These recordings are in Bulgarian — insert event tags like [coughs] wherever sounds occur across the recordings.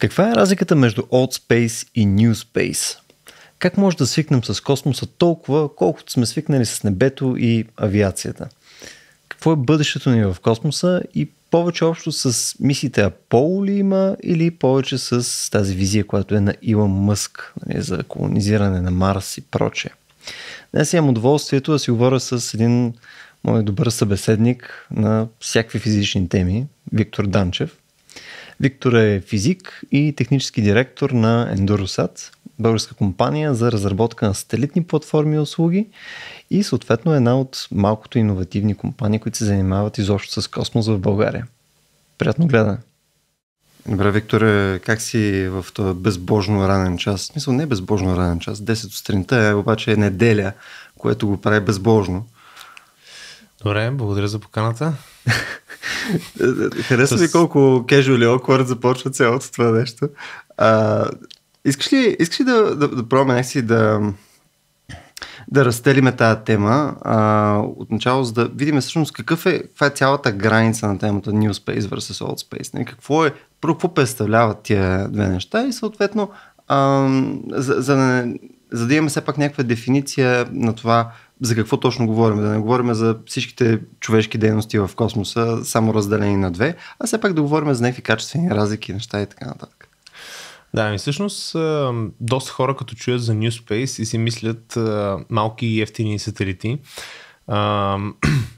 Каква е разликата между Old Space и New Space? Как може да свикнем с космоса толкова, колкото сме свикнали с небето и авиацията? Какво е бъдещето ни в космоса и повече общо с мислите Аполо ли има или повече с тази визия, която е на Илон Мъск нали, за колонизиране на Марс и прочее? Днес имам удоволствието да си говоря с един мой добър събеседник на всякакви физични теми, Виктор Данчев. Виктор е физик и технически директор на Endurosat, българска компания за разработка на сателитни платформи и услуги и съответно една от малкото иновативни компании, които се занимават изобщо с космос в България. Приятно гледане! Добре, Виктор, е, как си в този безбожно ранен час? В смисъл не е безбожно ранен час, 10 сутринта е обаче е неделя, което го прави безбожно. Добре, благодаря за поканата. [laughs] Харесва ми колко casual и awkward започва цялото това нещо. А, искаш ли, искаш ли да, да, да пробваме някакси да, да разтелиме тази тема а, отначало, за да видим всъщност какъв е, каква е цялата граница на темата New Space versus Old Space. Не? Нали? Какво е, про какво представляват тия две неща и съответно а, за, за, за да имаме все пак някаква дефиниция на това за какво точно говорим? Да не говорим за всичките човешки дейности в космоса, само разделени на две, а все пак да говорим за някакви качествени разлики, неща и така нататък. Да, и всъщност доста хора като чуят за New Space и си мислят малки и ефтини сателити. [clears throat]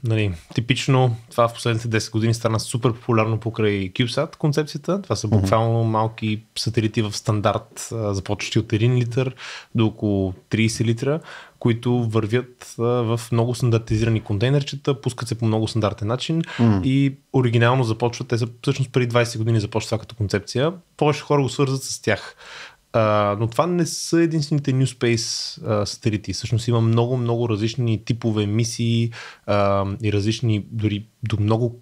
нали, типично това в последните 10 години стана супер популярно покрай CubeSat концепцията. Това са буквално малки сателити в стандарт, започващи от 1 литър до около 30 литра, които вървят в много стандартизирани контейнерчета, пускат се по много стандартен начин mm. и оригинално започват, те са всъщност преди 20 години започва като концепция, повече хора го свързват с тях. Uh, но това не са единствените New Space uh, сателити. Всъщност има много, много различни типове мисии uh, и различни, дори до много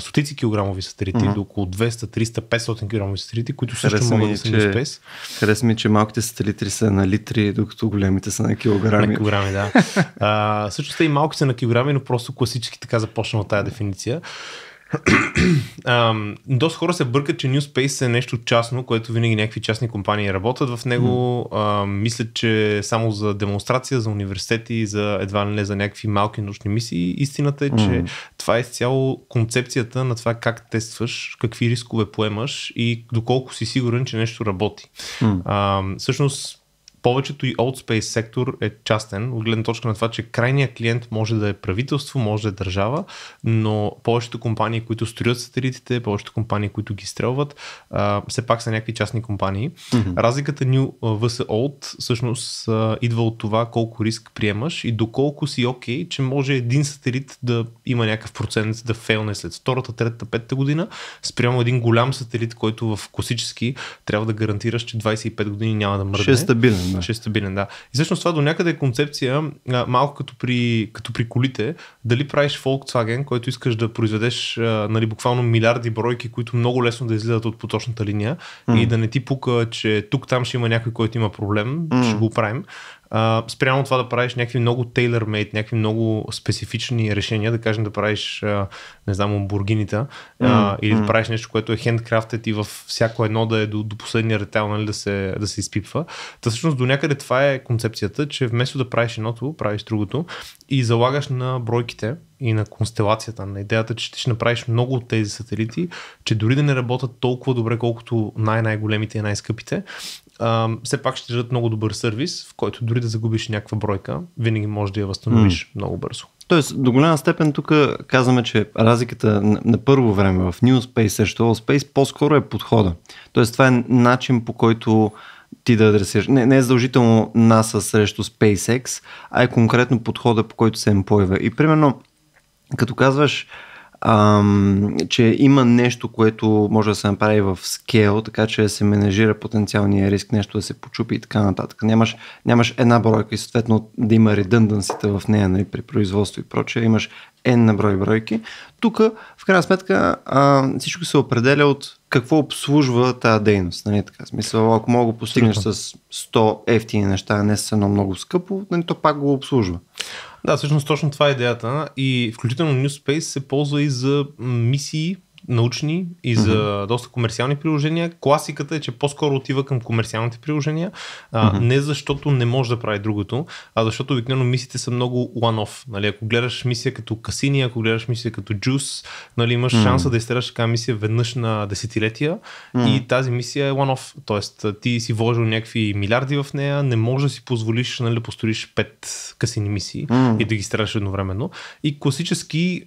стотици килограмови сателити, mm-hmm. до около 200, 300, 500 килограмови сателити, които също хареса могат да са че, Space. Хареса ми, че малките сателити са на литри, докато големите са на килограми. На килограми, да. [laughs] а, също са и малките на килограми, но просто класически така започна от тази дефиниция. Ам, доста хора се бъркат, че New Space е нещо частно, което винаги някакви частни компании работят в него. Mm. Ам, мислят, че само за демонстрация, за университети, за едва ли не за някакви малки научни мисии. Истината е, че това е изцяло концепцията на това как тестваш, какви рискове поемаш и доколко си сигурен, че нещо работи. Mm. Ам, всъщност повечето и old space сектор е частен, от гледна точка на това, че крайният клиент може да е правителство, може да е държава, но повечето компании, които строят сателитите, повечето компании, които ги стрелват, а, все пак са някакви частни компании. Mm-hmm. Разликата New vs Old всъщност идва от това колко риск приемаш и доколко си окей, okay, че може един сателит да има някакъв процент да фейлне след втората, третата, петата година, спрямо един голям сателит, който в класически трябва да гарантираш, че 25 години няма да мръдне. Ще е стабилен, стабилен. Да. Че е стабилен, да. И всъщност това до някъде е концепция, малко като при, като при колите, дали правиш Volkswagen, който искаш да произведеш нали, буквално милиарди бройки, които много лесно да излизат от поточната линия mm. и да не ти пука, че тук там ще има някой, който има проблем, mm. ще го правим спрямо това да правиш някакви много tailor-made, някакви много специфични решения, да кажем да правиш, uh, не знам, бургините, uh, Mm-hmm. или да правиш нещо, което е хендкрафтед и във всяко едно да е до, до последния ретел, нали, да се, да се изпипва. Та всъщност до някъде това е концепцията, че вместо да правиш едното, правиш другото и залагаш на бройките и на констелацията, на идеята, че ти ще направиш много от тези сателити, че дори да не работят толкова добре, колкото най-най-големите и най-скъпите, а, все пак ще дадат много добър сервис, в който дори да загубиш някаква бройка, винаги можеш да я възстановиш mm. много бързо. Тоест, до голяма степен тук казваме, че разликата на, на първо време в New Space срещу All Space по-скоро е подхода. Тоест, това е начин по който ти да адресираш. Не, не е задължително NASA срещу SpaceX, а е конкретно подхода по който се им емплойва. И примерно, като казваш, ам, че има нещо, което може да се направи в скейл, така че да се менежира потенциалния риск, нещо да се почупи и така нататък. Нямаш, нямаш една бройка и съответно да има редъндансите в нея нали, при производство и прочее, имаш N на брой бройки. Тук, в крайна сметка, а, всичко се определя от какво обслужва тази дейност. Нали? Така, смисъл, ако мога да постигнеш с 100 ефтини неща, а не с едно много скъпо, нали, то пак го обслужва. Да, всъщност точно това е идеята. И включително New Space се ползва и за мисии, научни и за mm-hmm. доста комерциални приложения. Класиката е, че по-скоро отива към комерциалните приложения, а, mm-hmm. не защото не може да прави другото, а защото обикновено мисиите са много one-off. Нали? Ако гледаш мисия като Касини, ако гледаш мисия като джус, нали, имаш mm-hmm. шанса да изтераш така мисия веднъж на десетилетия mm-hmm. и тази мисия е one-off. Тоест ти си вложил някакви милиарди в нея, не можеш да си позволиш нали, да построиш пет Касини мисии mm-hmm. и да ги изтераш едновременно. И класически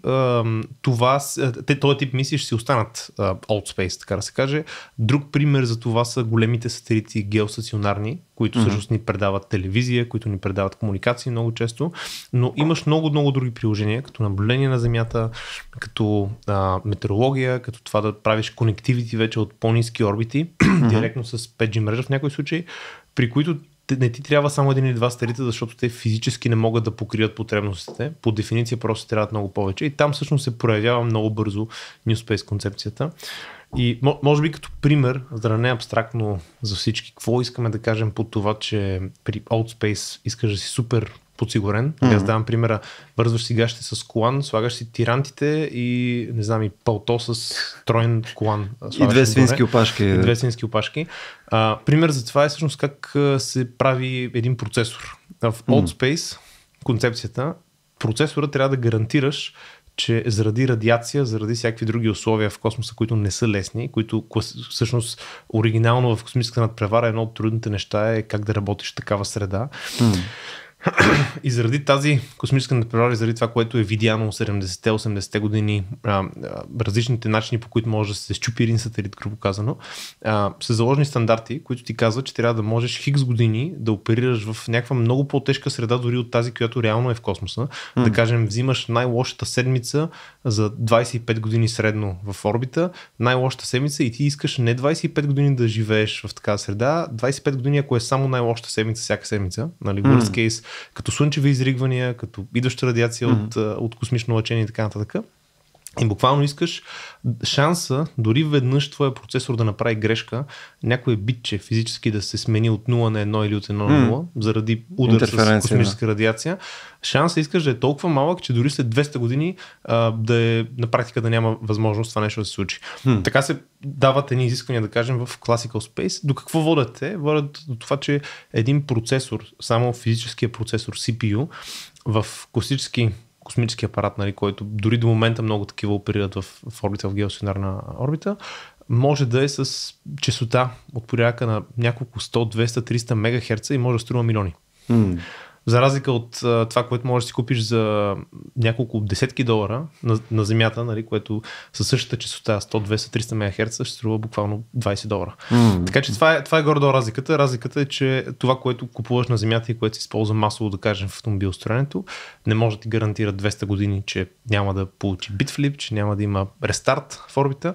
това, е, този тип мисии ще си останат а, old space, така да се каже. Друг пример за това са големите сателити геостационарни, които mm-hmm. всъщност ни предават телевизия, които ни предават комуникации много често, но имаш много, много други приложения, като наблюдение на Земята, като а, метеорология, като това да правиш конективити вече от по-низки орбити, mm-hmm. [clears throat] директно с 5G мрежа в някои случаи, при които не ти трябва само един или два старите, защото те физически не могат да покрият потребностите. По дефиниция просто трябват много повече. И там всъщност се проявява много бързо New Space концепцията. И може би като пример, за да не е абстрактно за всички, какво искаме да кажем по това, че при Old Space искаш да си супер подсигурен. Mm-hmm. Аз давам примера, вързваш си гащите с колан, слагаш си тирантите и не знам и пълто с троен колан. И две свински горе. опашки. И две свински опашки. А, пример за това е всъщност как се прави един процесор. В Old Space mm-hmm. концепцията процесора трябва да гарантираш че заради радиация, заради всякакви други условия в космоса, които не са лесни, които всъщност оригинално в космическата надпревара едно от трудните неща е как да работиш в такава среда. Mm. И заради тази космическа надпревара, заради това, което е видяно 70-те, 80-те години, а, а, различните начини, по които може да се щупи един сателит, грубо казано, а, са заложени стандарти, които ти казват, че трябва да можеш хикс години да оперираш в някаква много по-тежка среда, дори от тази, която реално е в космоса. Mm. Да кажем, взимаш най-лошата седмица за 25 години средно в орбита, най-лошата седмица и ти искаш не 25 години да живееш в такава среда, 25 години, ако е само най-лошата седмица, всяка седмица, нали, worst mm. case, като слънчеви изригвания, като идваща радиация mm-hmm. от, от космично лъчение и така нататък. И буквално искаш шанса, дори веднъж твоя процесор да направи грешка, някое битче физически да се смени от 0 на 1 или от 1 на 0, mm. заради удар с космическа да. радиация, шанса искаш да е толкова малък, че дори след 200 години а, да е, на практика да няма възможност това нещо да се случи. Mm. Така се дават едни изисквания, да кажем, в Classical Space. До какво водят те? Водят до това, че един процесор, само физическия процесор CPU, в класически космически апарат, нали, който дори до момента много такива оперират в, в орбита, в геостационарна орбита, може да е с частота от порядка на няколко 100, 200, 300 мегахерца и може да струва милиони. Mm. За разлика от а, това, което можеш да си купиш за няколко десетки долара на, на земята, нали, което със същата частота 100, 200, 300 МГц ще струва буквално 20 долара. Mm. Така че това е, това е горе-долу разликата. Разликата е, че това, което купуваш на земята и което се използва масово, да кажем, в автомобилостроенето, не може да ти гарантира 200 години, че няма да получи битфлип, че няма да има рестарт в орбита.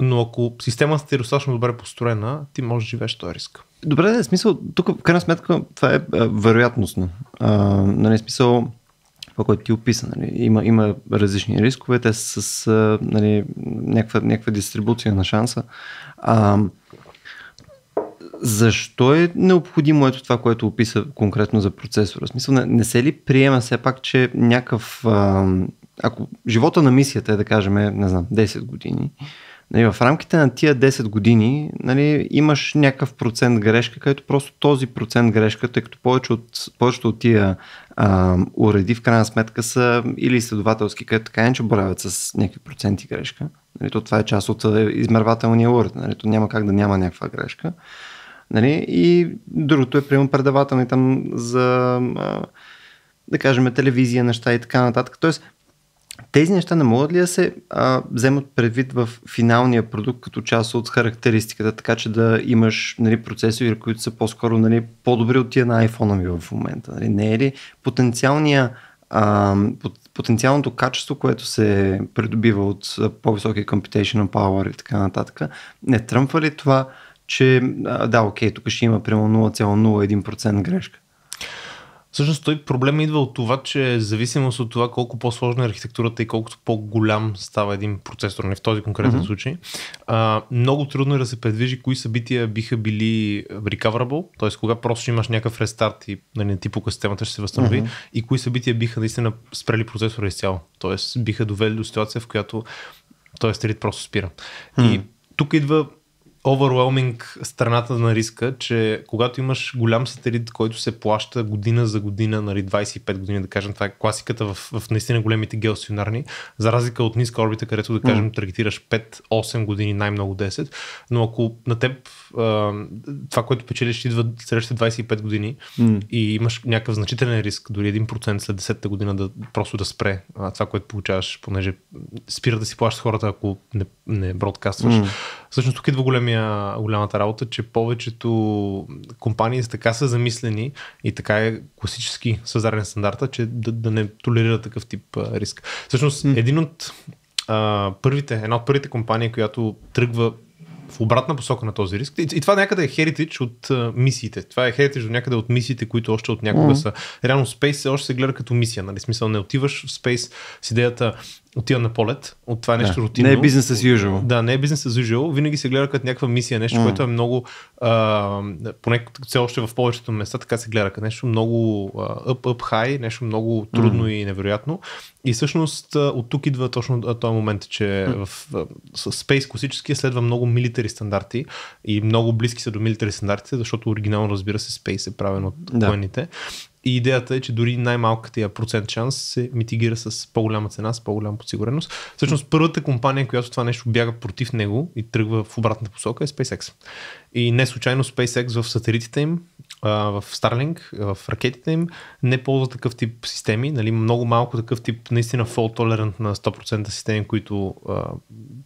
Но ако системата ти е достатъчно добре построена, ти можеш да живееш този риск. Добре, да, смисъл, тук в крайна сметка това е а, вероятностно. А, нали, смисъл, това, което ти описа, нали, има, има различни рискове, те са с нали, някаква, някаква дистрибуция на шанса. А, защо е необходимо ето това, което описа конкретно за процесора? В смисъл, не, не се ли приема все пак, че някакъв, а, ако живота на мисията е, да кажем, не знам, 10 години, Нали, в рамките на тия 10 години нали, имаш някакъв процент грешка, където просто този процент грешка, тъй като повече от, повечето от тия а, уреди в крайна сметка са или изследователски, където така че боравят с някакви проценти грешка. Нали, то това е част от измервателния уред. Нали, то няма как да няма някаква грешка. Нали, и другото е, примерно, предавателни там за, а, да кажем, телевизия, неща и така нататък. Тоест, тези неща не могат ли да се а, вземат предвид в финалния продукт като част от характеристиката, така че да имаш нали, процесори, които са по-скоро нали, по-добри от тия на iPhone ми в момента? Нали? Не е ли потенциалния а, потенциалното качество, което се придобива от по-високи computational power и така нататък, не тръмва ли това, че да, окей, тук ще има примерно 0,01% грешка? Всъщност той проблем идва от това, че е зависимост от това колко по-сложна е архитектурата и колкото по-голям става един процесор, не в този конкретен mm-hmm. случай, а, много трудно е да се предвижи кои събития биха били recoverable, т.е. кога просто имаш някакъв рестарт и нали, не къс системата ще се възстанови, mm-hmm. и кои събития биха наистина спрели процесора изцяло, т.е. биха довели до ситуация, в която този стрит просто спира. Mm-hmm. И тук идва overwhelming страната на риска, че когато имаш голям сателит, който се плаща година за година, нали 25 години, да кажем, това е класиката в, в наистина големите геостационарни, за разлика от ниска орбита, където да кажем таргетираш 5-8 години, най-много 10, но ако на теб това, което печелиш, идва следващите 25 години mm. и имаш някакъв значителен риск, дори 1% след 10-та година да просто да спре това, което получаваш, понеже спира да си плащат хората, ако не, не бродкастваш. Mm. Всъщност тук идва големи големия, голямата работа, че повечето компании така са замислени и така е класически създаден стандарта, че да, да не толерира такъв тип а, риск. Всъщност, mm. един от а, първите, една от първите компании, която тръгва в обратна посока на този риск. И, и това някъде е херитич от а, мисиите. Това е херитич до някъде от мисиите, които още от някога mm. са. Реално Space още се гледа като мисия, нали? Смисъл не отиваш в Space с идеята отива на полет от това е нещо да. рутинно. Не е бизнес as usual. Да, не е бизнес as usual. Винаги се гледа като някаква мисия, нещо, mm. което е много, а, поне все още в повечето места така се гледа като нещо много up, up high, нещо много трудно mm. и невероятно. И всъщност от тук идва точно този момент, че mm. в, в Space класическия следва много милитари стандарти и много близки са до милитари стандарти, защото оригинално разбира се Space е правен от да. военните. И идеята е, че дори най-малката процент шанс се митигира с по-голяма цена, с по-голяма подсигуреност. Всъщност първата компания, която това нещо бяга против него и тръгва в обратната посока е SpaceX. И не случайно SpaceX в сателитите им в Starlink, в ракетите им, не ползва такъв тип системи. Нали, много малко такъв тип, наистина fault tolerant на 100% системи, които а,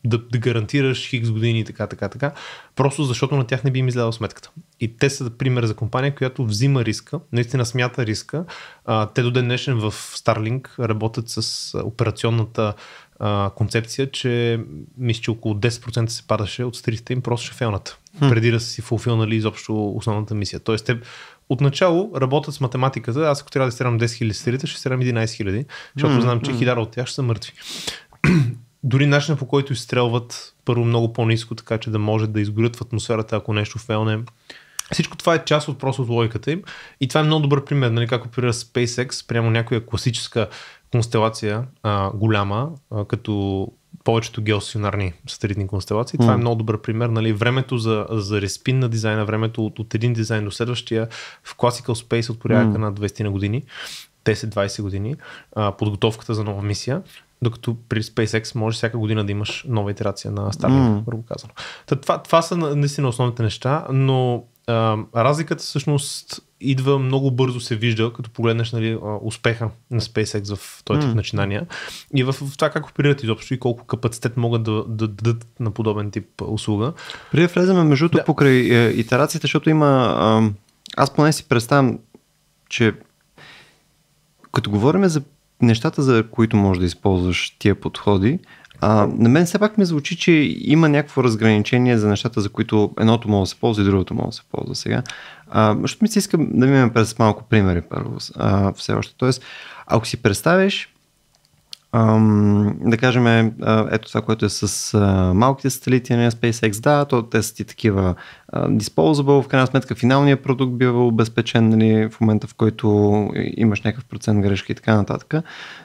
да, да гарантираш хикс години и така, така, така. Просто защото на тях не би им излязла сметката. И те са пример за компания, която взима риска, наистина смята риска. А, те до ден днешен в Starlink работят с операционната концепция, че мисля, че около 10% се падаше от стрите им просто шефелната хм. преди да си фулфилнали изобщо основната мисия. Тоест, те отначало работят с математиката, аз ако трябва да стирам 10 000 стрелите, ще стрелям 11 000, защото знам, че хиляда от тях ще са мъртви. [clears throat] Дори начинът по който изстрелват първо много по-низко, така че да може да изгорят в атмосферата, ако нещо фелне. Всичко това е част от просто от логиката им. И това е много добър пример, нали, как опира SpaceX прямо някоя класическа констелация а, голяма, а, като повечето геосионарни сателитни констелации. Mm. Това е много добър пример. Нали, времето за, за респин на дизайна, времето от, от един дизайн до следващия в Classical Space от порядъка mm. на 20 на години, 10-20 години, а, подготовката за нова мисия, докато при SpaceX може всяка година да имаш нова итерация на Starlink, mm. първо казано. Та, това, това са наистина основните неща, но а, разликата всъщност идва много бързо се вижда, като погледнеш нали, успеха на SpaceX в този тип mm. начинания и в, в това как оперират изобщо и колко капацитет могат да, да, да дадат на подобен тип услуга. Преди да влеземе между да. покрай е, итерацията, защото има... А, аз поне си представям, че като говорим за нещата, за които можеш да използваш тия подходи, а, на мен все пак ми звучи, че има някакво разграничение за нещата, за които едното мога да се ползва и другото мога да се ползва сега. А, защото ми се иска да минем през малко примери първо а, все още. Тоест, ако си представиш, ам, да кажем, а, ето това, което е с а, малките сателити на SpaceX, да, то те са ти такива а, disposable, в крайна сметка финалният продукт бива обезпечен нали, в момента, в който имаш някакъв процент грешки и така нататък.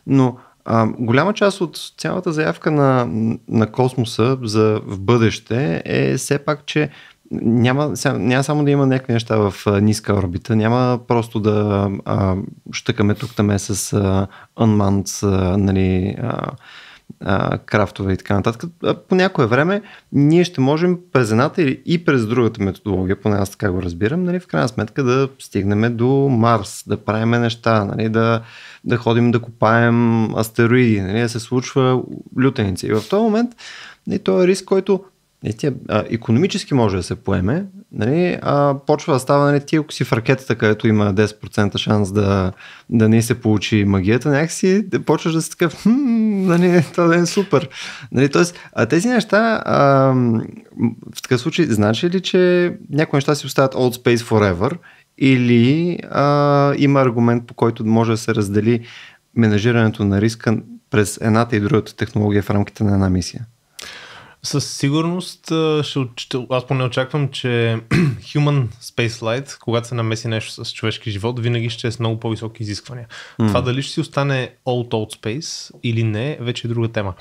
Но а, голяма част от цялата заявка на, на космоса за в бъдеще е все пак, че няма, няма само да има някакви неща в ниска орбита, няма просто да а, щъкаме тук-таме с а, unmanned а, нали, а, а, крафтове и така нататък. А по някое време ние ще можем през едната и през другата методология, поне аз така го разбирам, нали, в крайна сметка да стигнем до Марс, да правиме неща, нали, да, да ходим да копаем астероиди, нали, да се случва лютеници. И в този момент нали, този е риск, който нали, Тя, а, економически може да се поеме, нали, а почва да става, нали, ти ако си в ракетата, където има 10% шанс да, да не се получи магията, някакси да почваш да си такъв, хм, нали, това е супер. Нали, тоест, а тези неща, а, в такъв случай, значи ли, че някои неща си остават old space forever или а, има аргумент, по който може да се раздели менажирането на риска през едната и другата технология в рамките на една мисия? Със сигурност ще, ще, аз поне очаквам, че [clears throat] Human Space Light, когато се намеси нещо с човешки живот, винаги ще е с много по-високи изисквания. Mm. Това дали ще си остане Old Old Space или не, вече е друга тема.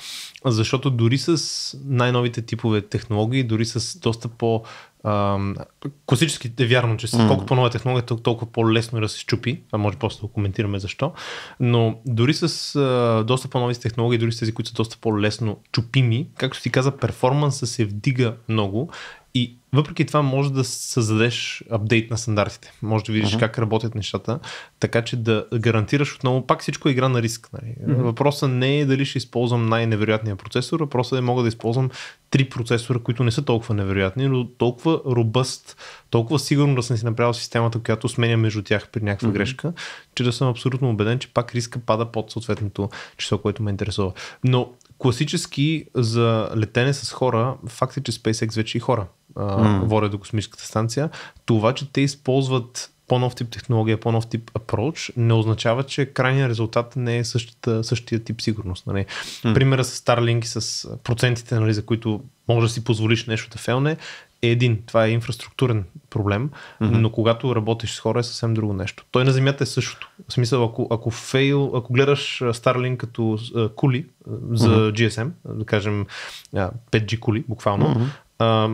Защото дори с най-новите типове технологии, дори с доста по класически, класическите, вярно, че са mm. колко по-нова е технология, толкова по-лесно е да се щупи. А може просто да коментираме защо. Но дори с а, доста по-нови технологии, дори с тези, които са доста по-лесно чупими, както ти каза, перформанса се вдига много и въпреки това може да създадеш апдейт на стандартите. Може да видиш uh-huh. как работят нещата, така че да гарантираш отново, пак всичко е игра на риск. Нали? Uh-huh. Въпросът не е дали ще използвам най-невероятния процесор, въпросът е мога да използвам три процесора, които не са толкова невероятни, но толкова робъст, толкова сигурно да съм си направил системата, която сменя между тях при някаква uh-huh. грешка, че да съм абсолютно убеден, че пак риска пада под съответното число, което ме интересува. Но класически за летене с хора, факт е, че SpaceX вече и хора mm. водят до космическата станция. Това, че те използват по-нов тип технология, по-нов тип approach, не означава, че крайният резултат не е същата, същия тип сигурност. Нали? Mm. Примера с Starlink и с процентите, нали, за които може да си позволиш нещо да фелне, е един. Това е инфраструктурен проблем, mm-hmm. но когато работиш с хора е съвсем друго нещо. Той на земята е същото. В смисъл, ако, ако, фейл, ако гледаш Starlink като а, кули за mm-hmm. GSM, да кажем 5G кули, буквално, mm-hmm.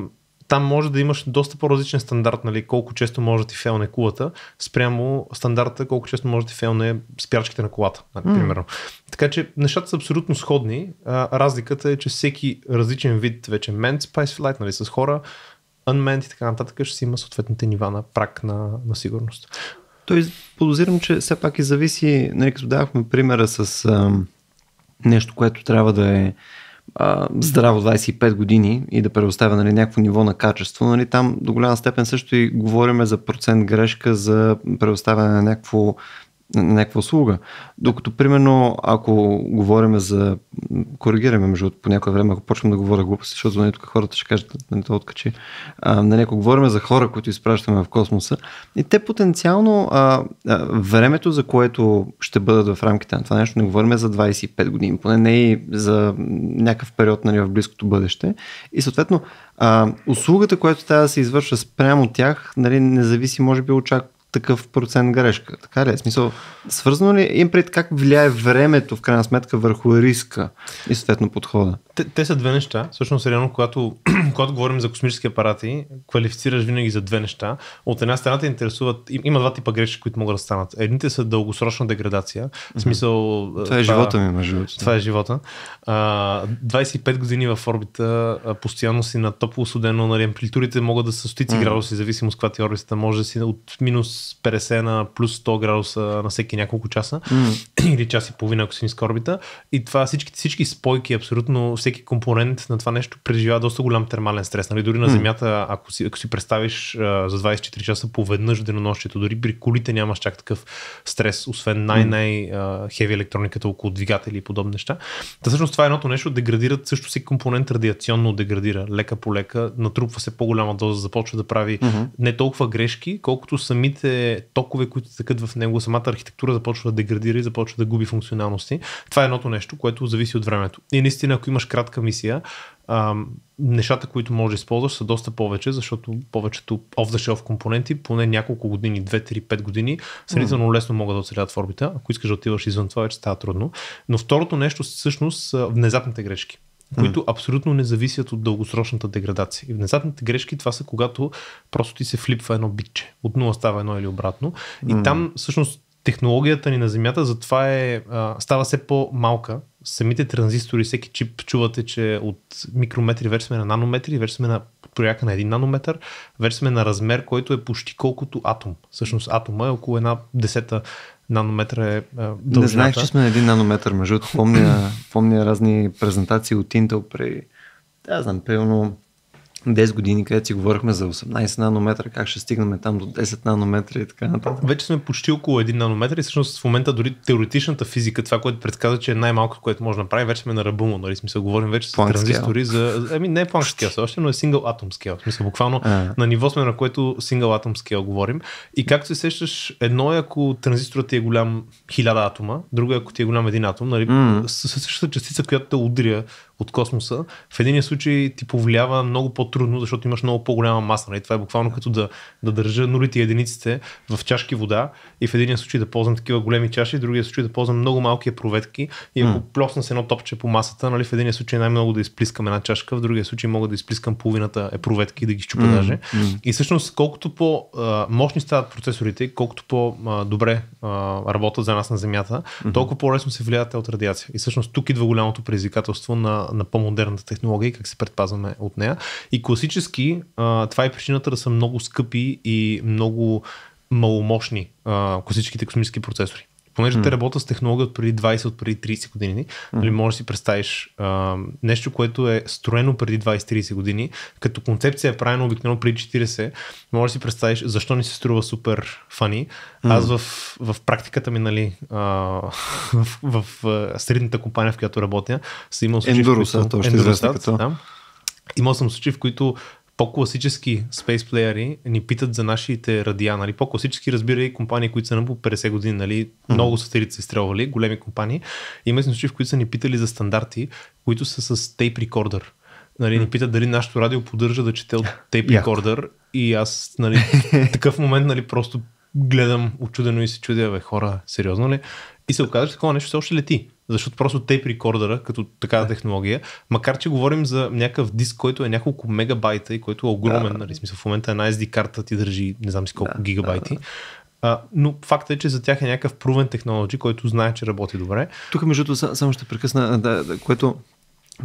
а, там може да имаш доста по-различен стандарт, нали, колко често може да ти фейлне кулата, спрямо стандарта, колко често може да ти фейлне спирачките на колата, нали, mm. примерно. Така че нещата са абсолютно сходни. А, разликата е, че всеки различен вид, вече мен Spice Flight, нали, с хора, unmanned и така нататък, ще си има съответните нива на прак на, на сигурност. Той подозирам, че все пак и зависи, нали, като давахме примера с а, нещо, което трябва да е а, здраво 25 години и да предоставя нали, някакво ниво на качество, нали, там до голяма степен също и говорим за процент грешка за предоставяне на някакво някаква услуга. Докато, примерно, ако говорим за... Коригираме, между по някое време, ако почвам да говоря глупости, защото не тук хората ще кажат, не нали, то откачи. А, нали, ако говорим за хора, които изпращаме в космоса, и те потенциално а, а, времето, за което ще бъдат в рамките на това нещо, не говорим за 25 години, поне не и за някакъв период нали, в близкото бъдеще. И съответно, а, услугата, която трябва да се извършва спрямо тях, нали, не зависи, може би, от чак такъв процент грешка. Така ли е? Смисъл, свързано ли им пред как влияе времето в крайна сметка върху риска и съответно подхода? Те, те са две неща. Всъщност, реално, когато, [clears throat] когато говорим за космически апарати, квалифицираш винаги за две неща. От една страна те интересуват, има два типа грешки, които могат да станат. Едните са дългосрочна деградация. В смисъл, това, това е живота ми, между другото. Това е живота. А, 25 години в орбита, постоянно си на топло судено, нали, амплитурите могат да са стотици градуси, зависимо от каква ти орбита, може да си от минус 50 на плюс 100 градуса на всеки няколко часа mm. или час и половина, ако си с корбита. И това всички, всички спойки, абсолютно всеки компонент на това нещо преживява доста голям термален стрес. Нали? Дори на mm. Земята, ако си, ако си представиш а, за 24 часа поведнъж денонощието, дори при колите нямаш чак такъв стрес, освен най-най-хеви електрониката около двигатели и подобни неща. Та всъщност това е едното нещо, деградират също всеки компонент радиационно деградира, лека по лека, натрупва се по-голяма доза, започва да прави mm-hmm. не толкова грешки, колкото самите токове, които тъкат в него, самата архитектура започва да деградира и започва да губи функционалности. Това е едното нещо, което зависи от времето. И наистина, ако имаш кратка мисия, нещата, които можеш да използваш са доста повече, защото повечето off-the-shelf компоненти, поне няколко години, 2-3-5 години, сравнително лесно могат да оцелят в орбита. Ако искаш да отиваш извън това, вече става трудно. Но второто нещо всъщност са внезапните грешки които mm. абсолютно не зависят от дългосрочната деградация. И внезапните грешки това са когато просто ти се флипва едно битче. От нула става едно или обратно. И mm. там всъщност технологията ни на Земята затова е, а, става все по-малка. Самите транзистори, всеки чип, чувате, че от микрометри вече сме на нанометри, вече сме на прояка на един нанометър, вече сме на размер, който е почти колкото атом. Всъщност атома е около една десета Нанометър е, е дължината. Не знаех, че сме на един нанометър. Между другото, помня, помня разни презентации от Intel при, да знам, примерно 10 години, където си говорихме за 18 нанометра, как ще стигнем там до 10 нанометра и така нататък. Вече сме почти около 1 нанометър и всъщност в момента дори теоретичната физика, това, което предсказва, че е най-малко, което може да направи, вече сме на ръба му, нали? Смисъл, говорим вече с транзистори за. Еми, не е Planck скел още, но е Сингъл Атом скел. В смисъл, буквално а. на ниво сме, на което сингъл Атом скел говорим. И както се сещаш, едно е ако транзисторът ти е голям 1000 атома, друго е ако ти е голям един атом, нали? Mm. Същата частица, която те удря от космоса, в един случай ти повлиява много по-трудно, защото имаш много по-голяма маса. Нали? Това е буквално като да, да държа нулите и единиците в чашки вода и в един случай да ползвам такива големи чаши, в другия случай да ползвам много малки проветки и ако mm. плосна с едно топче по масата, нали? в един случай най-много да изплискам една чашка, в другия случай мога да изплискам половината е проветки и да ги щупа mm. даже. Mm. И всъщност колкото по-мощни стават процесорите, колкото по-добре работят за нас на Земята, mm-hmm. толкова по-лесно се влияят от радиация. И всъщност тук идва голямото предизвикателство на на, по-модерната технология и как се предпазваме от нея. И класически а, това е причината да са много скъпи и много маломощни а, класическите космически процесори понеже mm. те работят с технология от преди 20, от преди 30 години, mm. нали, можеш да си представиш а, нещо, което е строено преди 20-30 години, като концепция е правена обикновено преди 40, можеш да си представиш защо ни се струва супер фани. Mm. Аз в, в практиката ми, нали, а, [laughs] в, в, в средната компания, в която работя, съм имал случаи, в които... да, имал съм случаи, в които по-класически спейсплеери ни питат за нашите радиа. Нали? По-класически разбира и компании, които са на по 50 години. Нали? Много сателити са изстрелвали, големи компании. Има случаи, в които са ни питали за стандарти, които са с тейп рекордър. Нали, ни питат дали нашето радио поддържа да чете от тейп [laughs] рекордър и аз нали, в [laughs] такъв момент нали, просто гледам очудено и се чудя, бе, хора, сериозно ли? И се оказва, че такова нещо все още лети защото просто тейп рекордера, като такава технология, макар че говорим за някакъв диск, който е няколко мегабайта и който е огромен, да. нали, смисъл, в момента една SD карта ти държи не знам си колко да, гигабайти, Uh, но факта е, че за тях е някакъв proven technology, който знае, че работи добре. Тук, между другото, само ще прекъсна, да, да, което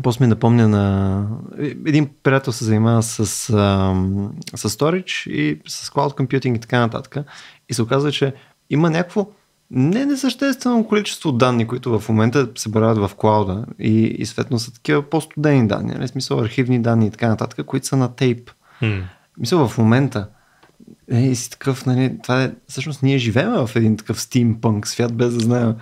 после ми напомня на... Е, един приятел се занимава с, uh, с storage и с cloud computing и така нататък. И се оказва, че има някакво не несъществено количество данни, които в момента се бравят в клауда и, и светно са такива по-студени данни, Не нали? смисъл архивни данни и така нататък, които са на тейп. Hmm. Мисля, в момента е, си такъв, нали, това е, всъщност ние живеем в един такъв стимпанк свят, без да знаем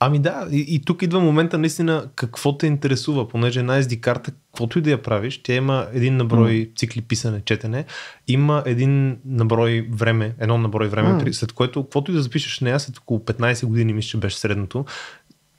Ами да, и, и тук идва момента наистина какво те интересува, понеже една SD карта, каквото и да я правиш, тя има един наброй mm. цикли писане, четене, има един наброй време, едно наброй време, mm. след което каквото и да запишеш нея след около 15 години, мисля, че беше средното,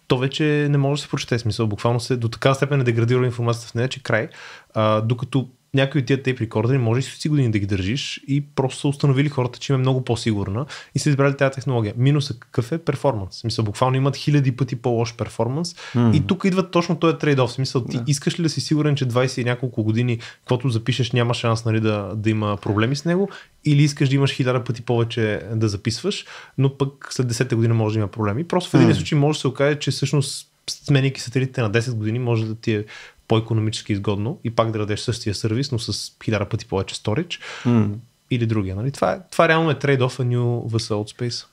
то вече не може да се прочете смисъл. Буквално се до така степен е деградирала информацията в нея, че край. А, докато някои от тия тейп рекордери може си години да ги държиш и просто са установили хората, че им е много по-сигурна и са избрали тази технология. Минусът какъв е? Перформанс. Смисъл, буквално имат хиляди пъти по-лош перформанс mm-hmm. и тук идва точно този трейд-ов. трейд-оф. Смисъл, ти yeah. искаш ли да си сигурен, че 20 и няколко години, каквото запишеш, няма шанс нали, да, да има проблеми с него или искаш да имаш хиляда пъти повече да записваш, но пък след 10 те година може да има проблеми. Просто в един mm-hmm. случай може да се окаже, че всъщност сменяйки сателитите на 10 години, може да ти е по-економически изгодно и пак да дадеш същия сервис, но с хиляда пъти повече сторич mm. или другия. Нали? Това, това реално е трейд-офа New vs Old Space.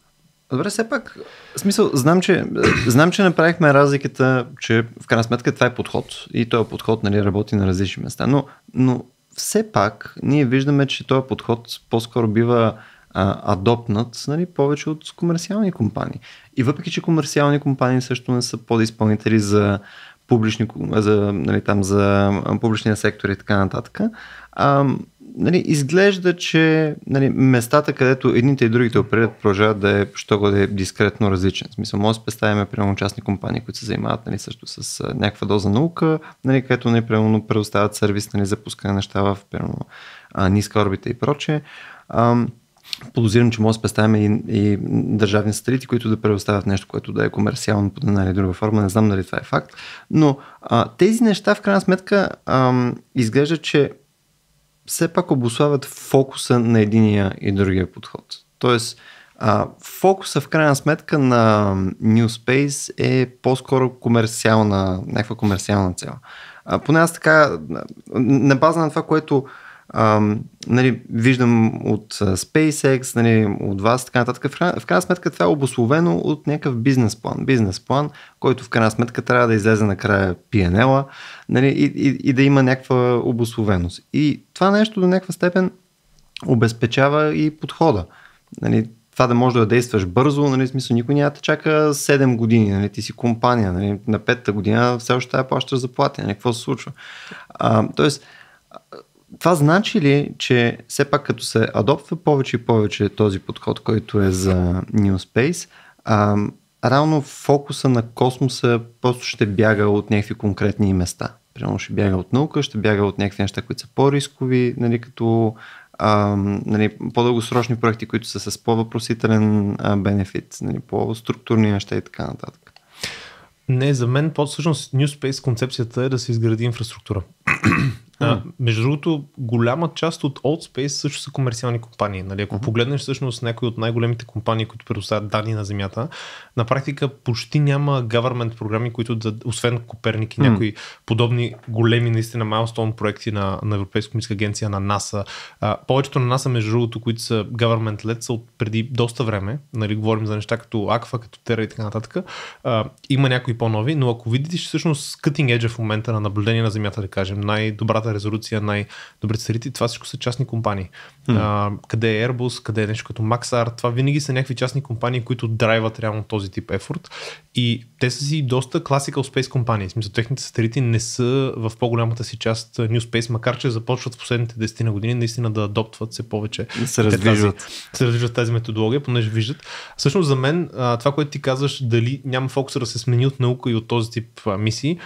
Добре, все пак, в смисъл, знам че, знам, че направихме разликата, че в крайна сметка това е подход и този подход нали, работи на различни места, но, но все пак ние виждаме, че този подход по-скоро бива а, адопнат нали, повече от комерциални компании. И въпреки, че комерциални компании също не са подизпълнители за публични, за, нали, там за публичния сектор и така нататък. А, нали, изглежда, че нали, местата, където едните и другите оперират, продължават да е, що да е дискретно различен. В смисъл, може да представим, примерно, частни компании, които се занимават нали, също с някаква доза наука, нали, където нали, примерно, предоставят сервис нали, за пускане неща в примерно, ниска орбита и прочее подозирам, че може да представим и, и държавни сателити, които да предоставят нещо, което да е комерциално под една или друга форма. Не знам дали това е факт. Но а, тези неща, в крайна сметка, ам, изглежда, че все пак обославят фокуса на единия и другия подход. Тоест, а, фокуса в крайна сметка на New Space е по-скоро комерциална, някаква комерциална цел. А, поне аз така, на база на това, което а, нали, виждам от SpaceX, нали, от вас, така нататък. В крайна сметка това е обословено от някакъв бизнес план. Бизнес план, който в крайна сметка трябва да излезе накрая PNL-а нали, и, и, и да има някаква обословеност. И това нещо до някаква степен обезпечава и подхода. Нали, това да можеш да действаш бързо, нали, смисъл никой няма да чака 7 години, нали, ти си компания, нали, на 5-та година все още трябва плащаш заплати, нали, какво се случва. А, тоест, това значи ли, че все пак като се адоптва повече и повече този подход, който е за New Space, а, равно фокуса на космоса просто ще бяга от някакви конкретни места. Примерно ще бяга от наука, ще бяга от някакви неща, които са по-рискови, нали, като а, нали, по-дългосрочни проекти, които са с по-въпросителен а, бенефит, нали, по-структурни неща и така нататък. Не, за мен по-всъщност New Space концепцията е да се изгради инфраструктура. А, между другото, голяма част от Old Space също са комерциални компании. Нали? Ако uh-huh. погледнеш всъщност някои от най-големите компании, които предоставят данни на Земята, на практика почти няма government програми, които да, освен Коперник и uh-huh. някои подобни големи наистина milestone проекти на, на Европейска комиска агенция, на НАСА. А, повечето на НАСА, между другото, които са government led, са от преди доста време. Нали? Говорим за неща като Аква, като Тера и така нататък. А, има някои по-нови, но ако видите всъщност cutting edge е в момента на наблюдение на Земята, да кажем, най-добрата най-добрата резолюция, най-добрите среди, това всичко са частни компании. Hmm. А, къде е Airbus, къде е нещо като Maxar, това винаги са някакви частни компании, които драйват реално този тип ефорт. И те са си доста класика Space компании. В смисъл, техните сателити не са в по-голямата си част New Space, макар че започват в последните 10 на години наистина да адоптват все повече. И се развиват. Тази, се развиват тази методология, понеже виждат. Всъщност за мен това, което ти казваш, дали няма фокуса да се смени от наука и от този тип мисии,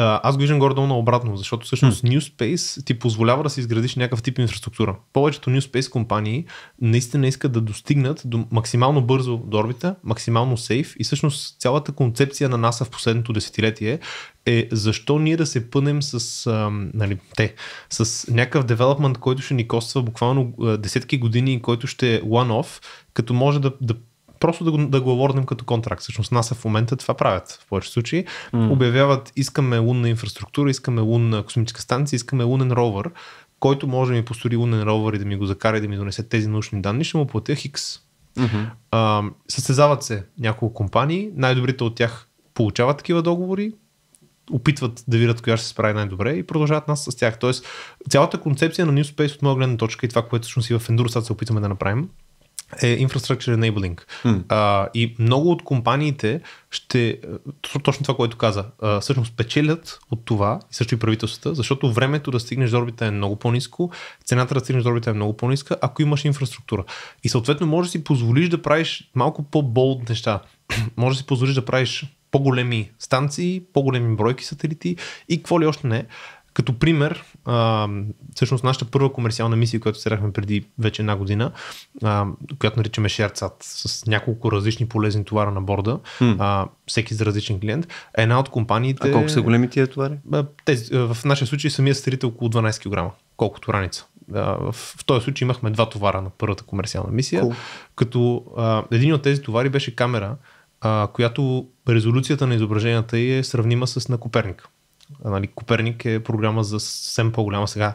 аз го виждам горе-долу наобратно, защото всъщност hmm. New Space ти позволява да си изградиш някакъв тип инфраструктура. Повечето New Space компании наистина искат да достигнат до максимално бързо до орбита, максимално сейф и всъщност цялата концепция на NASA в последното десетилетие е защо ние да се пънем с, а, нали, те, с някакъв девелопмент, който ще ни коства буквално десетки години и който ще е one-off, като може да, да просто да го, да го аворднем като контракт. Всъщност нас е в момента това правят в повечето случаи. Mm. Обявяват, искаме лунна инфраструктура, искаме лунна космическа станция, искаме лунен ровър, който може да ми построи лунен ровър и да ми го закара и да ми донесе тези научни данни, ще му платя хикс. Mm-hmm. състезават се няколко компании, най-добрите от тях получават такива договори, опитват да видят коя ще се справи най-добре и продължават нас с тях. Тоест, цялата концепция е на New Space от моя гледна точка и това, което всъщност и в Endurosat се опитваме да направим, е Infrastructure Enabling. Mm. А, и много от компаниите ще, точно това, което каза, а, всъщност печелят от това, и също и правителствата, защото времето да стигнеш до орбита е много по-низко, цената да стигнеш до орбита е много по-ниска, ако имаш инфраструктура. И съответно може да си позволиш да правиш малко по-болд неща. [clears throat] може да си позволиш да правиш по-големи станции, по-големи бройки сателити и какво ли още не. Като пример, а, всъщност нашата първа комерциална мисия, която серахме преди вече една година, а, която наричаме ShareSat, с няколко различни полезни товара на борда, mm. а, всеки за различен клиент, една от компаниите... А колко са големи тия товари? Тези, в нашия случай самия е около 12 кг, колкото раница. В, в този случай имахме два товара на първата комерциална мисия, cool. като а, един от тези товари беше камера, а, която резолюцията на изображенията е сравнима с на Коперника нали, Коперник е програма за съвсем по-голяма сега.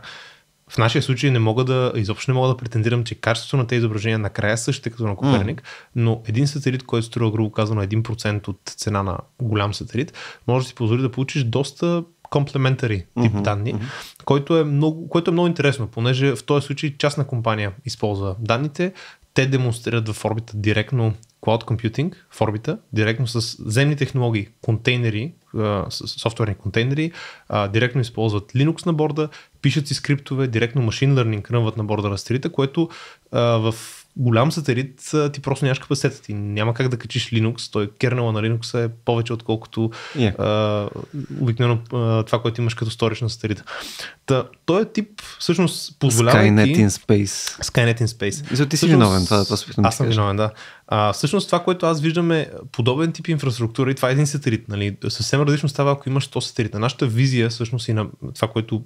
В нашия случай не мога да, изобщо не мога да претендирам, че качеството на тези изображения накрая е също като на Коперник, mm. но един сателит, който струва грубо казано 1% от цена на голям сателит, може да си позволи да получиш доста комплементари тип mm-hmm, данни, mm-hmm. Който, е много, което е много интересно, понеже в този случай частна компания използва данните, те демонстрират в орбита директно cloud computing в орбита, директно с земни технологии, контейнери, софтуерни контейнери, а, директно използват Linux на борда, пишат си скриптове, директно машин learning рънват на борда на стрита, което а, в голям сателит, ти просто нямаш капацитет. Ти няма как да качиш Linux. Той кернела на Linux е повече, отколкото yeah. Е. а, обикновено а, това, което имаш като сторич на сателита. Та, е тип всъщност позволява. Skynet ти... in Space. Skynet in Space. За ти си виновен, това, е това спитам, Аз съм виновен, да. А, всъщност това, което аз виждам е подобен тип инфраструктура и това е един сателит. Нали? Съвсем различно става, ако имаш 100 сателита. Нашата визия, всъщност и на това, което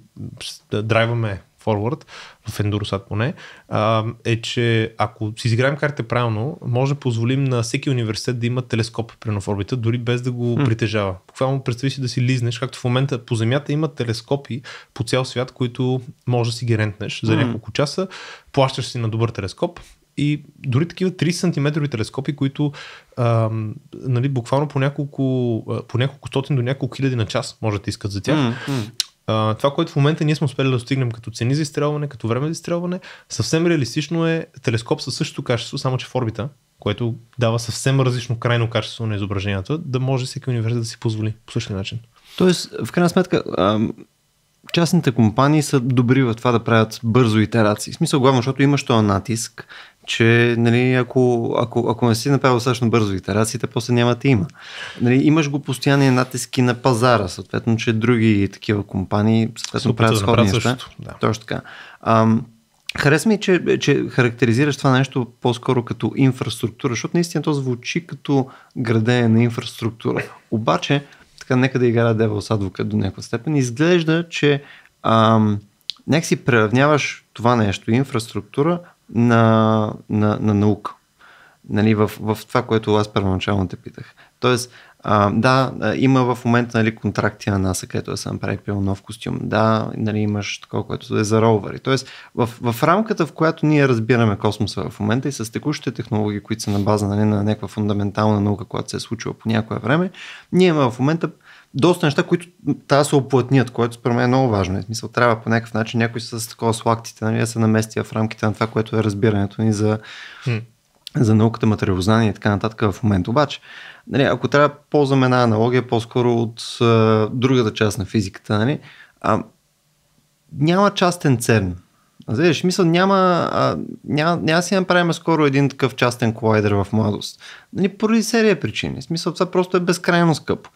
драйваме форвард, в Endurosat поне, а, е, че ако си изиграем карте правилно, може да позволим на всеки университет да има телескоп при в орбита, дори без да го mm. притежава. Буквално представи си да си лизнеш, както в момента по Земята има телескопи по цял свят, които може да си ги рентнеш за mm. няколко часа, плащаш си на добър телескоп, и дори такива 3 см телескопи, които а, нали, буквално по няколко, по няколко стотин до няколко хиляди на час може да искат за тях. Mm-hmm а, това, което в момента ние сме успели да достигнем като цени за изстрелване, като време за изстрелване, съвсем реалистично е телескоп със същото качество, само че в орбита, което дава съвсем различно крайно качество на изображенията, да може всеки университет да си позволи по същия начин. Тоест, в крайна сметка, частните компании са добри в това да правят бързо итерации. В смисъл, главно, защото имаш този натиск, че нали, ако, ако, ако не си направил достатъчно бързо итерациите, после няма да има. Нали, имаш го постоянни натиски на пазара, съответно, че други такива компании съответно правят сходни неща. Да. Точно така. Ам, Харесва ми, че, че характеризираш това нещо по-скоро като инфраструктура, защото наистина то звучи като градение на инфраструктура. Обаче, така нека да играя Devil's Advocate до някаква степен, изглежда, че ам, някакси преравняваш това нещо, инфраструктура, на, на, на наука. Нали, в, в това, което аз първоначално те питах. Тоест, а, да, има в момента нали, контракти на НАСА, където да се направи пил нов костюм. Да, нали, имаш такова, което е за роувъри. Тоест, в, в рамката, в която ние разбираме космоса в момента и с текущите технологии, които са на база нали, на някаква фундаментална наука, която се е случила по някое време, ние имаме в момента доста неща, които трябва да се оплътнят, което според мен е много важно. Мисъл, трябва по някакъв начин някой с такова с лактите нали, да се намести в рамките на това, което е разбирането ни за, hmm. за науката, материалознание и така нататък в момента. Обаче, нали, ако трябва да ползваме една аналогия по-скоро от а, другата част на физиката, нали, а, няма частен церн. Знаеш, мисля, няма, а, няма, няма си направим скоро един такъв частен колайдер в младост. Нали, поради серия причини. смисъл, това просто е безкрайно скъпо.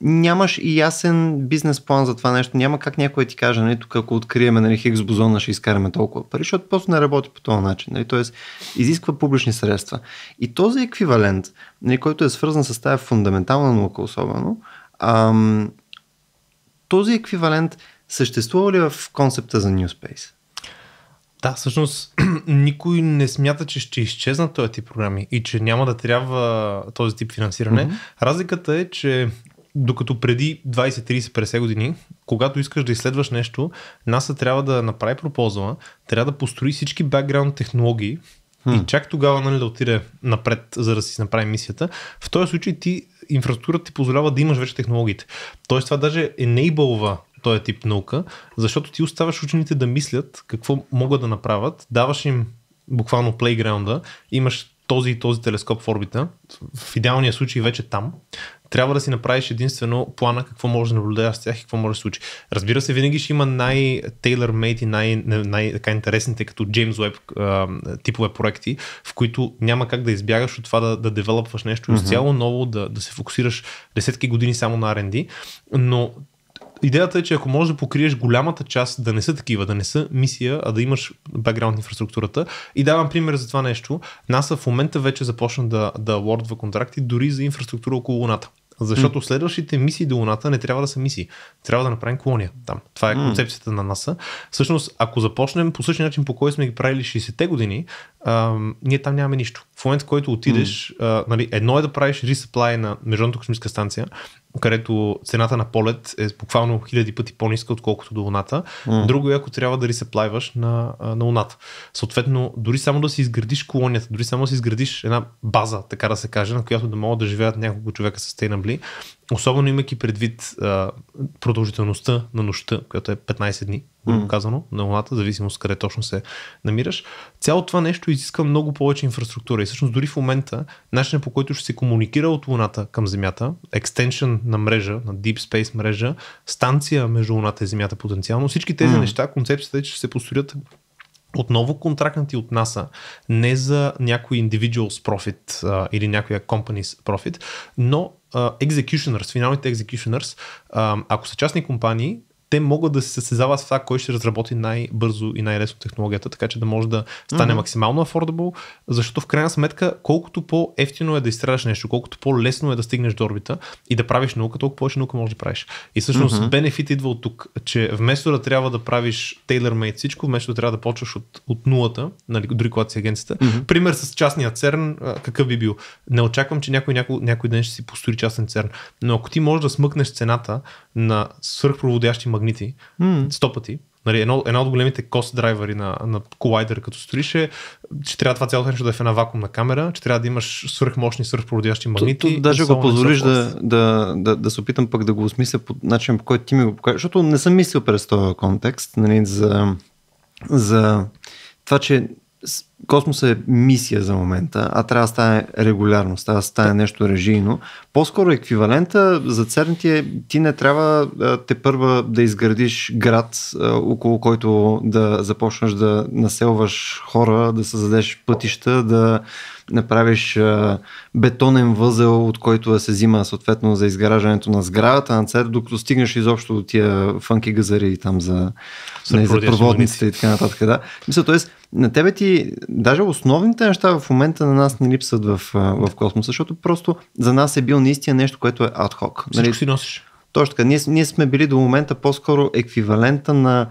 нямаш и ясен бизнес план за това нещо. Няма как някой ти каже, нали, тук ако откриеме нали, Хиггс бозона, ще изкараме толкова пари, защото просто не работи по този начин. Нали, Тоест, изисква публични средства. И този еквивалент, нали, който е свързан с тази фундаментална наука особено, ам, този еквивалент – съществува ли в концепта за New Space? Да, всъщност [clears throat] никой не смята, че ще изчезнат този тип програми и че няма да трябва този тип финансиране. Mm-hmm. Разликата е, че докато преди 20, 30, 50 години, когато искаш да изследваш нещо, НАСА трябва да направи пропозала, трябва да построи всички бакграунд технологии, Hmm. И чак тогава нали, да отиде напред, за да си направи мисията. В този случай ти инфраструктурата ти позволява да имаш вече технологиите. Тоест това даже енейбълва този тип наука, защото ти оставаш учените да мислят какво могат да направят, даваш им буквално плейграунда, имаш този и този телескоп в орбита, в идеалния случай вече там, трябва да си направиш единствено плана какво може да наблюдаваш с тях и какво може да се случи. Разбира се, винаги ще има най-tailor-made и най-интересните като James Webb типове проекти, в които няма как да избягаш от това да, да девелопваш нещо mm-hmm. изцяло ново, да, да се фокусираш десетки години само на R&D, но Идеята е, че ако можеш да покриеш голямата част, да не са такива, да не са мисия, а да имаш бекграунд инфраструктурата. И давам пример за това нещо. НАСА в момента вече започна да, да лордва контракти дори за инфраструктура около Луната. Защото mm. следващите мисии до Луната не трябва да са мисии. Трябва да направим колония там. Това е концепцията на НАСА. Всъщност, ако започнем по същия начин, по който сме ги правили 60-те години, а, ние там нямаме нищо. В момента, в който отидеш, mm. а, нали, едно е да правиш ресъплай на Международната космическа станция, където цената на полет е буквално хиляди пъти по-ниска, отколкото до Луната. Mm. Друго е, ако трябва да ресеплайваш на, на Луната. Съответно, дори само да си изградиш колонията, дори само да си изградиш една база, така да се каже, на която да могат да живеят няколко човека с sustainably, особено имайки предвид а, продължителността на нощта, която е 15 дни, грубо mm. казано, на Луната, зависимост къде точно се намираш. Цялото това нещо изисква много повече инфраструктура и всъщност дори в момента начинът по който ще се комуникира от Луната към Земята, екстеншън на мрежа, на Deep Space мрежа, станция между Луната и Земята потенциално, всички тези mm. неща, концепцията е, че ще се построят отново контрактнати от НАСА, не за някой individuals profit а, или някоя company's profit, но uh, executioners, финалните executioners, uh, ако са частни компании, те могат да се състезават с това, кой ще разработи най-бързо и най-лесно технологията, така че да може да стане mm-hmm. максимално affordable, защото в крайна сметка, колкото по-ефтино е да изстреляш нещо, колкото по-лесно е да стигнеш до орбита и да правиш наука, толкова повече наука можеш да правиш. И всъщност mm-hmm. бенефит идва от тук, че вместо да трябва да правиш tailor-made всичко, вместо да трябва да почваш от, от нулата, нали, дори когато си агенцията. Mm-hmm. Пример с частния ЦЕРН, какъв би бил? Не очаквам, че някой, някой, някой ден ще си построи частен ЦЕРН, но ако ти можеш да смъкнеш цената на свърхпроводящи магнити mm. пъти. Нали, едно, една от големите кост драйвери на, на колайдер като строиш е, че трябва това цялото нещо да е в една вакуумна камера, че трябва да имаш свърхмощни, свърхпроводящи магнити. Тут, тут даже го позволиш да, да, да, да, се опитам пък да го осмисля по начин, по който ти ми го покажеш, защото не съм мислил през този контекст нали, за, за това, че космоса е мисия за момента, а трябва да стане регулярно, трябва да стане нещо режийно. По-скоро еквивалента за ЦЕРН ти е, ти не трябва те първа да изградиш град, около който да започнеш да населваш хора, да създадеш пътища, да направиш бетонен възел, от който да се взима съответно за изграждането на сградата на ЦЕРН, докато стигнеш изобщо до тия фънки газари там за, не, нали, за проводниците и така нататък. Да. Мисля, т.е. на тебе ти даже основните неща в момента на нас не липсват в, в космоса, защото просто за нас е бил наистина нещо, което е адхок. Всичко нали? си носиш. Точно така. Ние, ние сме били до момента по-скоро еквивалента на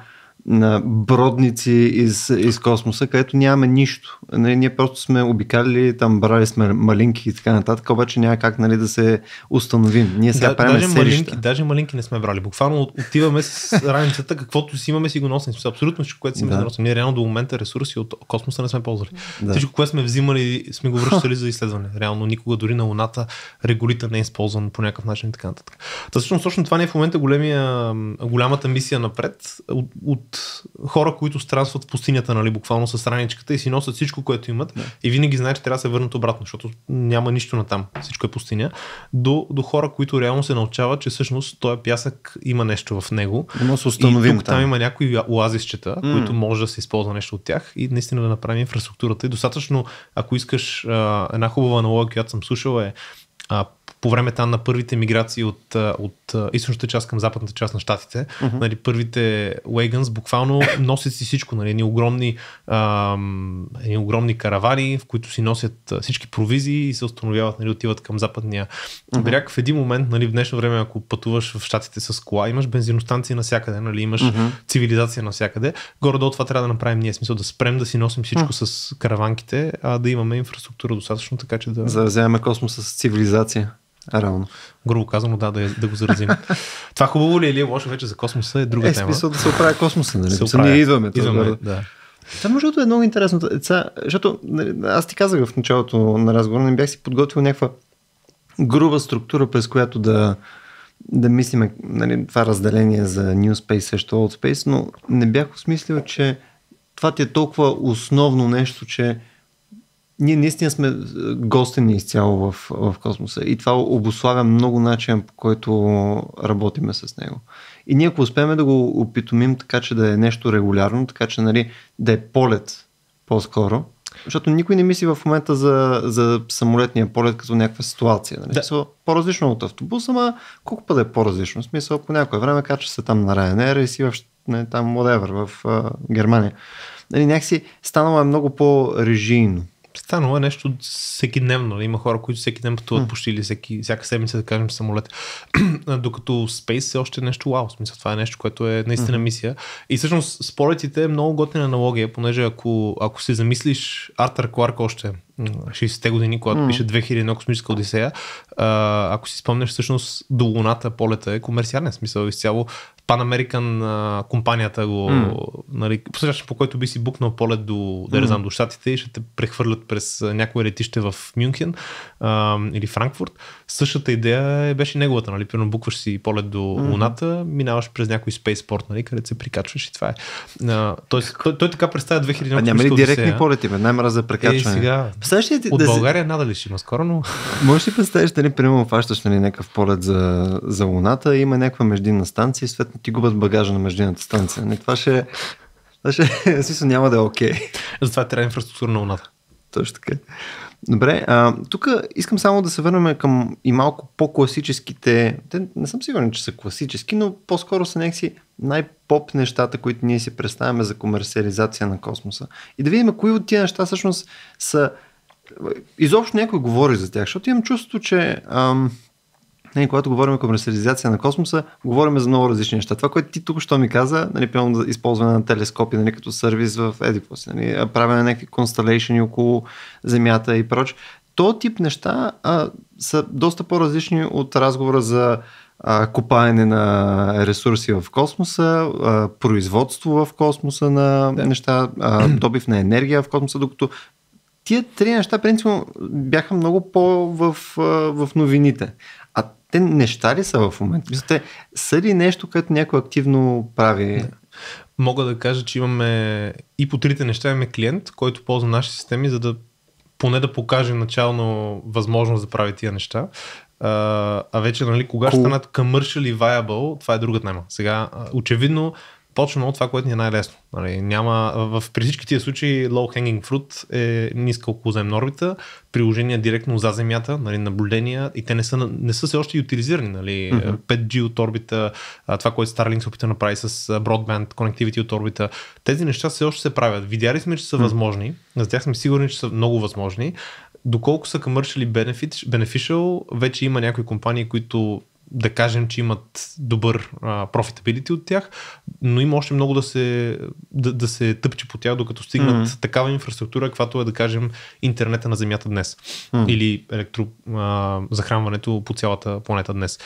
на бродници из, из космоса, където нямаме нищо. Ние, ние просто сме обикали, там брали сме малинки и така нататък, обаче няма как нали, да се установим. Ние сега да, правим даже селища. малинки, даже малинки не сме брали. Буквално отиваме с раницата, каквото си имаме си го носим. Абсолютно всичко, което си имаме да. носим. Ние реално до момента ресурси от космоса не сме ползвали. Да. Всичко, което сме взимали, сме го връщали [laughs] за изследване. Реално никога дори на Луната регулита не е използван по някакъв начин и така нататък. Та всъщност точно това не е в момента големия, голямата мисия напред. От, от хора, които странстват в пустинята, нали, буквално с раничката и си носят всичко, което имат да. и винаги знаят, че трябва да се върнат обратно, защото няма нищо на там, всичко е пустиня, до, до хора, които реално се научават, че всъщност този пясък има нещо в него. Но се установим и тук, там. там има някои оазисчета, mm. които може да се използва нещо от тях и наистина да направим инфраструктурата. И достатъчно, ако искаш а, една хубава аналогия, която съм слушал е а, по време там на първите миграции от, от източната част към западната част на щатите, mm-hmm. нали, първите Уейганс буквално [coughs] носят си всичко, нали, едни огромни, ам, едни огромни каравани, в които си носят всички провизии и се установяват, нали, отиват към западния mm-hmm. бряг. В един момент, нали, в днешно време, ако пътуваш в щатите с кола, имаш бензиностанции навсякъде, нали, имаш mm-hmm. цивилизация навсякъде. Горе-долу това трябва да направим ние, смисъл да спрем да си носим всичко mm-hmm. с караванките, а да имаме инфраструктура достатъчно, така че да. За да вземем космоса с цивилизация. Равно. Грубо казано, да, да, да го заразим. [laughs] Това хубаво ли е или е лошо вече за космоса е друга е, тема. Е, смисъл да се оправя космоса, нали? Се оправя. Ние идваме. идваме да. да. Това между другото е много интересно. Е, защото нали, аз ти казах в началото на разговора, не бях си подготвил някаква груба структура, през която да, да мислиме нали, това разделение за New Space срещу Old Space, но не бях осмислил, че това ти е толкова основно нещо, че ние наистина сме е, гостени изцяло в, в космоса и това обославя много начин по който работиме с него. И ние ако успеем да го опитомим така, че да е нещо регулярно, така че нали, да е полет по-скоро, защото никой не мисли в момента за, за самолетния полет като някаква ситуация. Нали? Да. по-различно от автобуса, ама колко път е по-различно? В смисъл, по някое време кача се там на Ryanair и си в, не, там, whatever, в а, Германия. Нали, някакси станало е много по-режийно станало е нещо всеки дневно. Нали? Има хора, които всеки ден пътуват mm. почти или всеки, всяка седмица, да кажем, самолет. [clears throat] Докато Space е още нещо вау. Смисъл, това е нещо, което е наистина mm. мисия. И всъщност с е много готина аналогия, понеже ако, ако си замислиш Артър Кларк още 60-те години, когато mm. пише 2001 космическа одисея, а, ако си спомняш всъщност до Луната полета е комерциален смисъл изцяло. Pan American а, компанията го, mm. нали, по по който би си букнал полет до, да mm. знам, до Штатите и ще те прехвърлят през някое летище в Мюнхен а, или Франкфурт. Същата идея е, беше неговата, нали, примерно букваш си полет до mm. Луната, минаваш през някой спейспорт, нали, където се прикачваш и това е. А, той, той, той, така представя 2000 А няма ли директни одисея. полети, бе? най мара за е, прекачване. Е, сега, ли от да България си... надали ще има скоро, но... Можеш ли представиш, нали, примерно, фащаш нали, някакъв полет за, за Луната, има някаква междинна станция ти губят багажа на междинната станция. Не, това ще това ще, [laughs] смисъл няма да е окей. Okay. Затова трябва инфраструктура на луната. Точно така. Добре, а, тук искам само да се върнем към и малко по-класическите, те не съм сигурен, че са класически, но по-скоро са някакси най-поп нещата, които ние си представяме за комерциализация на космоса. И да видим кои от тия неща всъщност са изобщо някой говори за тях, защото имам чувството, че ам, не, нали, когато говорим комерциализация на космоса, говорим за много различни неща. Това, което ти тук що ми каза, нали, пълно използване на телескопи нали, като сервис в Едипос, нали, правене на някакви консталейшени около Земята и проч, то тип неща а, са доста по-различни от разговора за а, копаене на ресурси в космоса, а, производство в космоса на да. неща, а, [clears throat] добив на енергия в космоса, докато тия три неща, принципно, бяха много по в, в новините те неща ли са в момента? те са ли нещо, което някой активно прави? Да. Мога да кажа, че имаме и по трите неща имаме клиент, който ползва нашите системи, за да поне да покаже начално възможност да прави тия неща. А, а вече, нали, кога cool. ще станат commercially viable, това е друга тема. Сега, очевидно, почваме от това, което ни е най-лесно. Нали, няма, в, при всички тия случаи low hanging fruit е ниска околоземна орбита, приложения директно за Земята, нали, наблюдения и те не са, не са все още утилизирани. Нали, mm-hmm. 5G от орбита, това, което Starlink се опита да направи с broadband, connectivity от орбита, тези неща все още се правят. Видяли сме, че са mm-hmm. възможни, за тях сме сигурни, че са много възможни. Доколко са commercially beneficial, вече има някои компании, които да кажем, че имат добър профитабилити от тях, но има още много да се, да, да се тъпче по тях, докато стигнат mm-hmm. такава инфраструктура, каквато е, да кажем, интернета на Земята днес mm-hmm. или електро, а, захранването по цялата планета днес.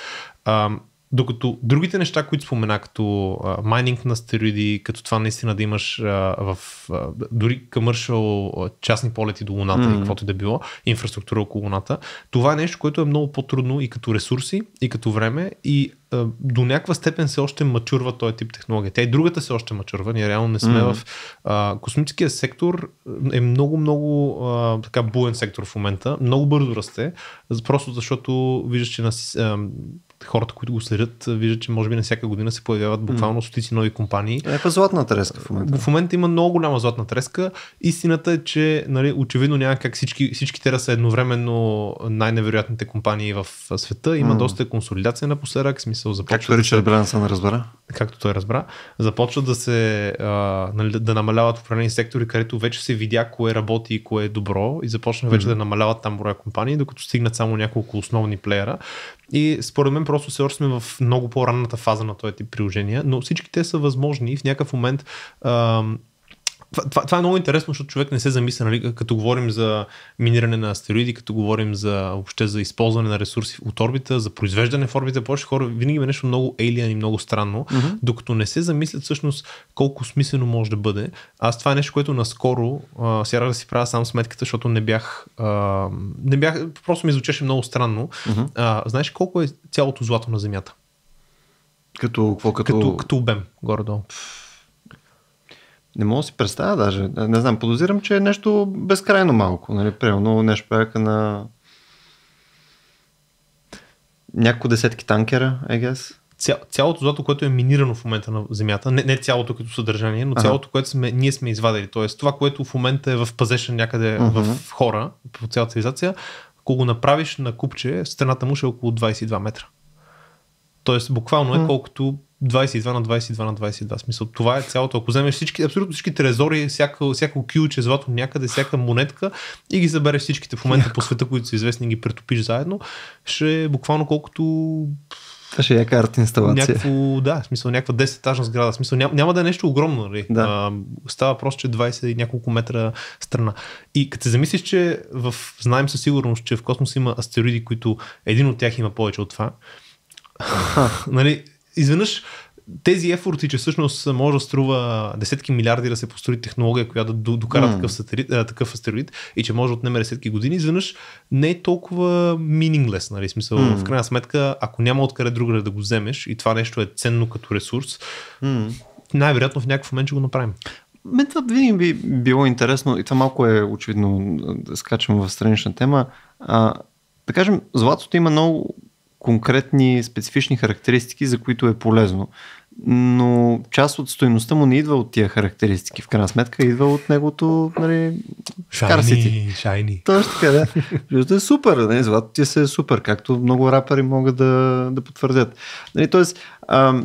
А, докато другите неща, които спомена, като а, майнинг на стероиди, като това наистина да имаш а, в а, дори commercial а, частни полети до Луната mm. и каквото да било, инфраструктура около Луната, това е нещо, което е много по-трудно и като ресурси, и като време, и а, до някаква степен се още мачурва този тип технология. Тя и другата се още мачурва, ние реално не сме mm. в... А, космическия сектор е много-много а, така буен сектор в момента, много бързо расте, просто защото виждаш, че на хората, които го следят, виждат, че може би на всяка година се появяват буквално стотици нови компании. Някаква е, златна треска в момента. В момента има много голяма златна треска. Истината е, че нали, очевидно няма как всички, всички те са едновременно най-невероятните компании в света. Има м доста консолидация напоследък, смисъл започва. Както да Ричард Брансън да разбра. Както той разбра. Започват да се а, нали, да намаляват определени сектори, където вече се видя кое работи и кое е добро и започна вече mm да намаляват там броя компании, докато стигнат само няколко основни плеера. И според мен просто все още сме в много по-ранната фаза на този тип приложения, но всички те са възможни и в някакъв момент това, това, това е много интересно, защото човек не се замисля, нали, като говорим за миниране на астероиди, като говорим за въобще за използване на ресурси от орбита, за произвеждане в орбита, повече хора винаги има е нещо много alien и много странно, mm-hmm. докато не се замислят всъщност колко смислено може да бъде. Аз това е нещо, което наскоро а, сега да си правя сам сметката, защото не бях, а, не бях, просто ми звучеше много странно. Mm-hmm. А, знаеш колко е цялото злато на Земята? Като, какво, като... като, като обем, горе-долу. Не мога да си представя даже. Не знам, подозирам, че е нещо безкрайно малко. Нали? Примерно нещо пряка на няколко десетки танкера, I guess. Ця, цялото злато, което е минирано в момента на Земята, не, не цялото като съдържание, но ага. цялото, което сме, ние сме извадили, т.е. това, което в момента е в пазеша някъде uh-huh. в хора, по цялата цивилизация, ако го направиш на купче, страната му ще е около 22 метра. Тоест, буквално е uh-huh. колкото 22 на 22 на 22. Смисъл, това е цялото. Ако вземеш всички, абсолютно всички трезори, всяко, всяко кюлче злато някъде, всяка монетка и ги забереш всичките в момента по света, които са известни, ги претопиш заедно, ще е буквално колкото това ще е яка арт инсталация. Някакво, да, в смисъл някаква 10-етажна сграда. В смисъл, няма, няма да е нещо огромно. Нали? Да. А, става просто, че 20 и няколко метра страна. И като се замислиш, че в, знаем със сигурност, че в космос има астероиди, които един от тях има повече от това. [laughs] нали, изведнъж тези ефорти, че всъщност може да струва десетки милиарди да се построи технология, която да докара mm. такъв, сателит, а, такъв астероид и че може да отнеме десетки години, изведнъж не е толкова meaningless. Нали? Смисъл, mm. В крайна сметка, ако няма откъде друга да го вземеш и това нещо е ценно като ресурс, mm. най-вероятно в някакъв момент ще го направим. Мен това винаги би било интересно и това малко е очевидно да скачам в странична тема. А, да кажем, златото има много конкретни специфични характеристики, за които е полезно. Но част от стоеността му не идва от тия характеристики. В крайна сметка идва от неговото нали, шайни, шайни. Точно така, да. Виждате, е супер. Нали, злато ти се е супер, както много рапъри могат да, да потвърдят. Нали, тоест, а,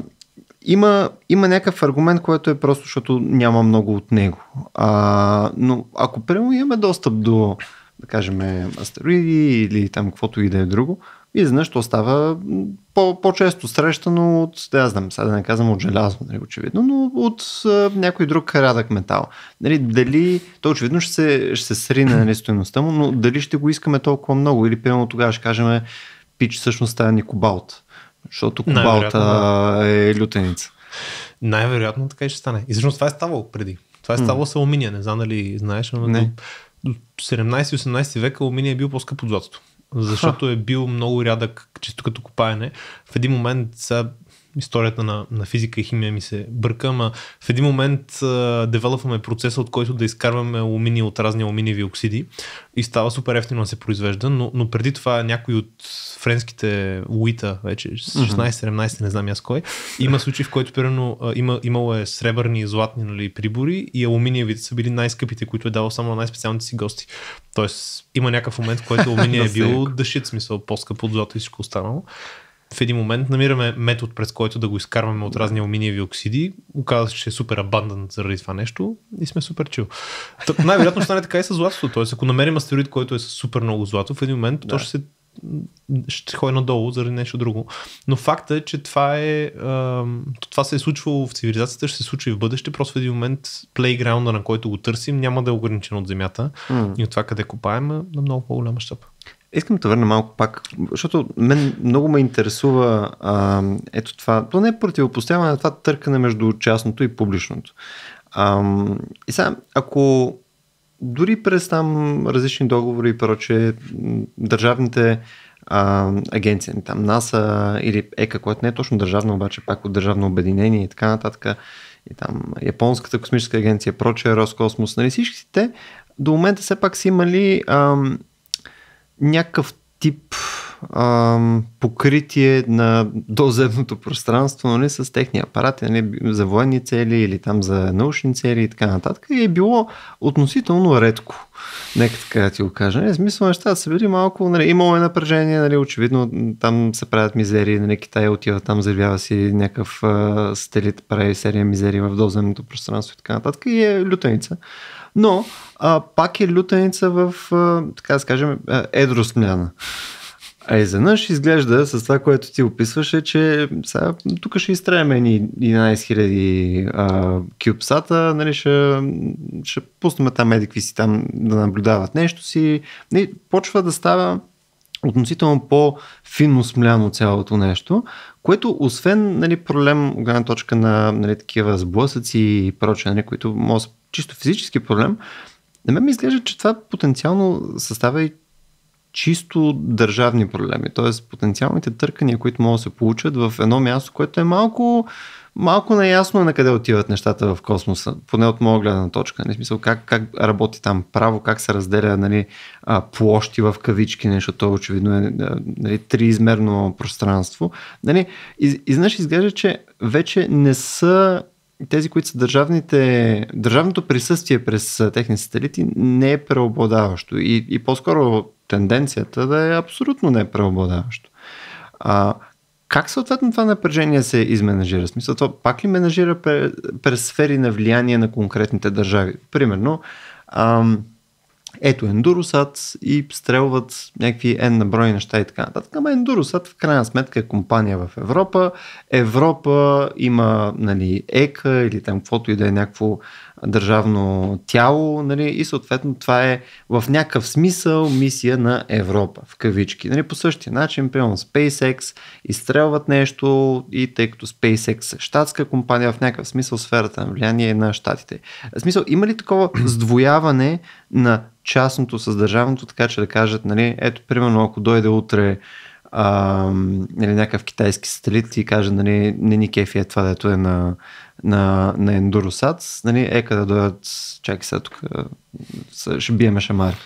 има, има някакъв аргумент, който е просто, защото няма много от него. А, но ако прямо имаме достъп до, да кажем, астероиди или там каквото и да е друго, и, изведнъж то става по-често срещано от, да знам, сега да не казвам от желязо, нали, очевидно, но от а, някой друг рядък метал. Нали, дали, то очевидно ще се, ще се срине нали, стоеността му, но дали ще го искаме толкова много или примерно тогава ще кажем, пич всъщност става ни кобалт, защото кобалта да. е лютеница. Най-вероятно така и ще стане. И всъщност това е ставало преди. Това е ставало mm. с алуминия, не знам дали знаеш, но не. до 17-18 века алуминия е бил по-скъп от златото защото е бил много рядък, чисто като копаене. В един момент сега историята на, на физика и химия ми се бърка, ама в един момент а, девелопваме процеса, от който да изкарваме алумини от разни алуминиеви оксиди и става супер ефтино да се произвежда, но, но преди това някой от френските уита вече 16-17, не знам аз кой, има случай, в който примерно има, имало е сребърни и златни нали, прибори и алуминиевите са били най-скъпите, които е давал само на най-специалните си гости. Тоест има някакъв момент, в който [laughs] алуминия е бил дъщит, смисъл по-скъп от злато и всичко останало в един момент намираме метод, през който да го изкарваме от разни алминиеви оксиди. Оказва се, че е супер абандант заради това нещо и сме супер чил. най-вероятно стане така и с златото. Тоест, ако намерим астероид, който е с супер много злато, в един момент да. то ще се ще ходи надолу заради нещо друго. Но факта е, че това е. Това се е случвало в цивилизацията, ще се случва и в бъдеще. Просто в един момент плейграунда, на който го търсим, няма да е ограничен от земята mm. и от това къде копаем, е на много по голяма щапа. Искам да върна малко пак, защото мен много ме интересува а, ето това, то не е противопоставяне, това търкане между частното и публичното. А, и сега, ако дори през там различни договори и проче, държавните а, агенции, там НАСА или ЕКА, което не е точно държавно, обаче пак от държавно обединение и така нататък, и там Японската космическа агенция, проче, Роскосмос, нали всички те до момента все пак са имали ам, някакъв тип покритие на доземното пространство нали, с техни апарати нали, за военни цели или там за научни цели и така нататък. И е било относително редко. Нека така да ти го кажа. Нали, смисъл нещата са били малко. Нали, имало е напрежение, нали, очевидно там се правят мизери. Нали, Китай отива там, заявява си някакъв стелит, прави серия мизери в доземното пространство и така нататък. И е лютеница. Но а, пак е лютеница в, а, така да едро смяна. А изведнъж изглежда с това, което ти описваше, че сега, тук ще изтреме ни 11 000 кюбсата, нали, ще, ще пуснем там медикви си там да наблюдават нещо си. И почва да става относително по-финно смляно цялото нещо, което освен нали, проблем от гледна точка на нали, такива сблъсъци и прочее, нали, които може чисто физически проблем, на мен ми изглежда, че това потенциално състава и чисто държавни проблеми, т.е. потенциалните търкания, които могат да се получат в едно място, което е малко, малко наясно на къде отиват нещата в космоса, поне от моя гледна точка. Не смисъл как, как работи там право, как се разделя нали, площи в кавички, нещо, то очевидно е нали, триизмерно пространство. Нали, изнъж изглежда, че вече не са тези, които са държавните, държавното присъствие през техни сателити не е преобладаващо и, и по-скоро тенденцията да е абсолютно не е преобладаващо. А, как съответно това напрежение се изменажира? Смисъл, това пак ли менажира през, през сфери на влияние на конкретните държави? Примерно, ам, ето ендуросат и стрелват някакви N на брой неща и така нататък. Ама ендуросат в крайна сметка е компания в Европа. Европа има нали, ЕКА или там каквото и да е някакво държавно тяло нали, и съответно това е в някакъв смисъл мисия на Европа, в кавички. Нали, по същия начин, примерно SpaceX изстрелват нещо и тъй като SpaceX е щатска компания, в някакъв смисъл сферата на влияние е на щатите. В смисъл, има ли такова [clears throat] сдвояване на частното с държавното, така че да кажат, нали, ето примерно ако дойде утре а, или нали, някакъв китайски сателит и каже, нали, не ни кефи е това, дето е на, на, на Endurosat, нали, ека да дойдат, чакай сега тук, ще биеме шамар.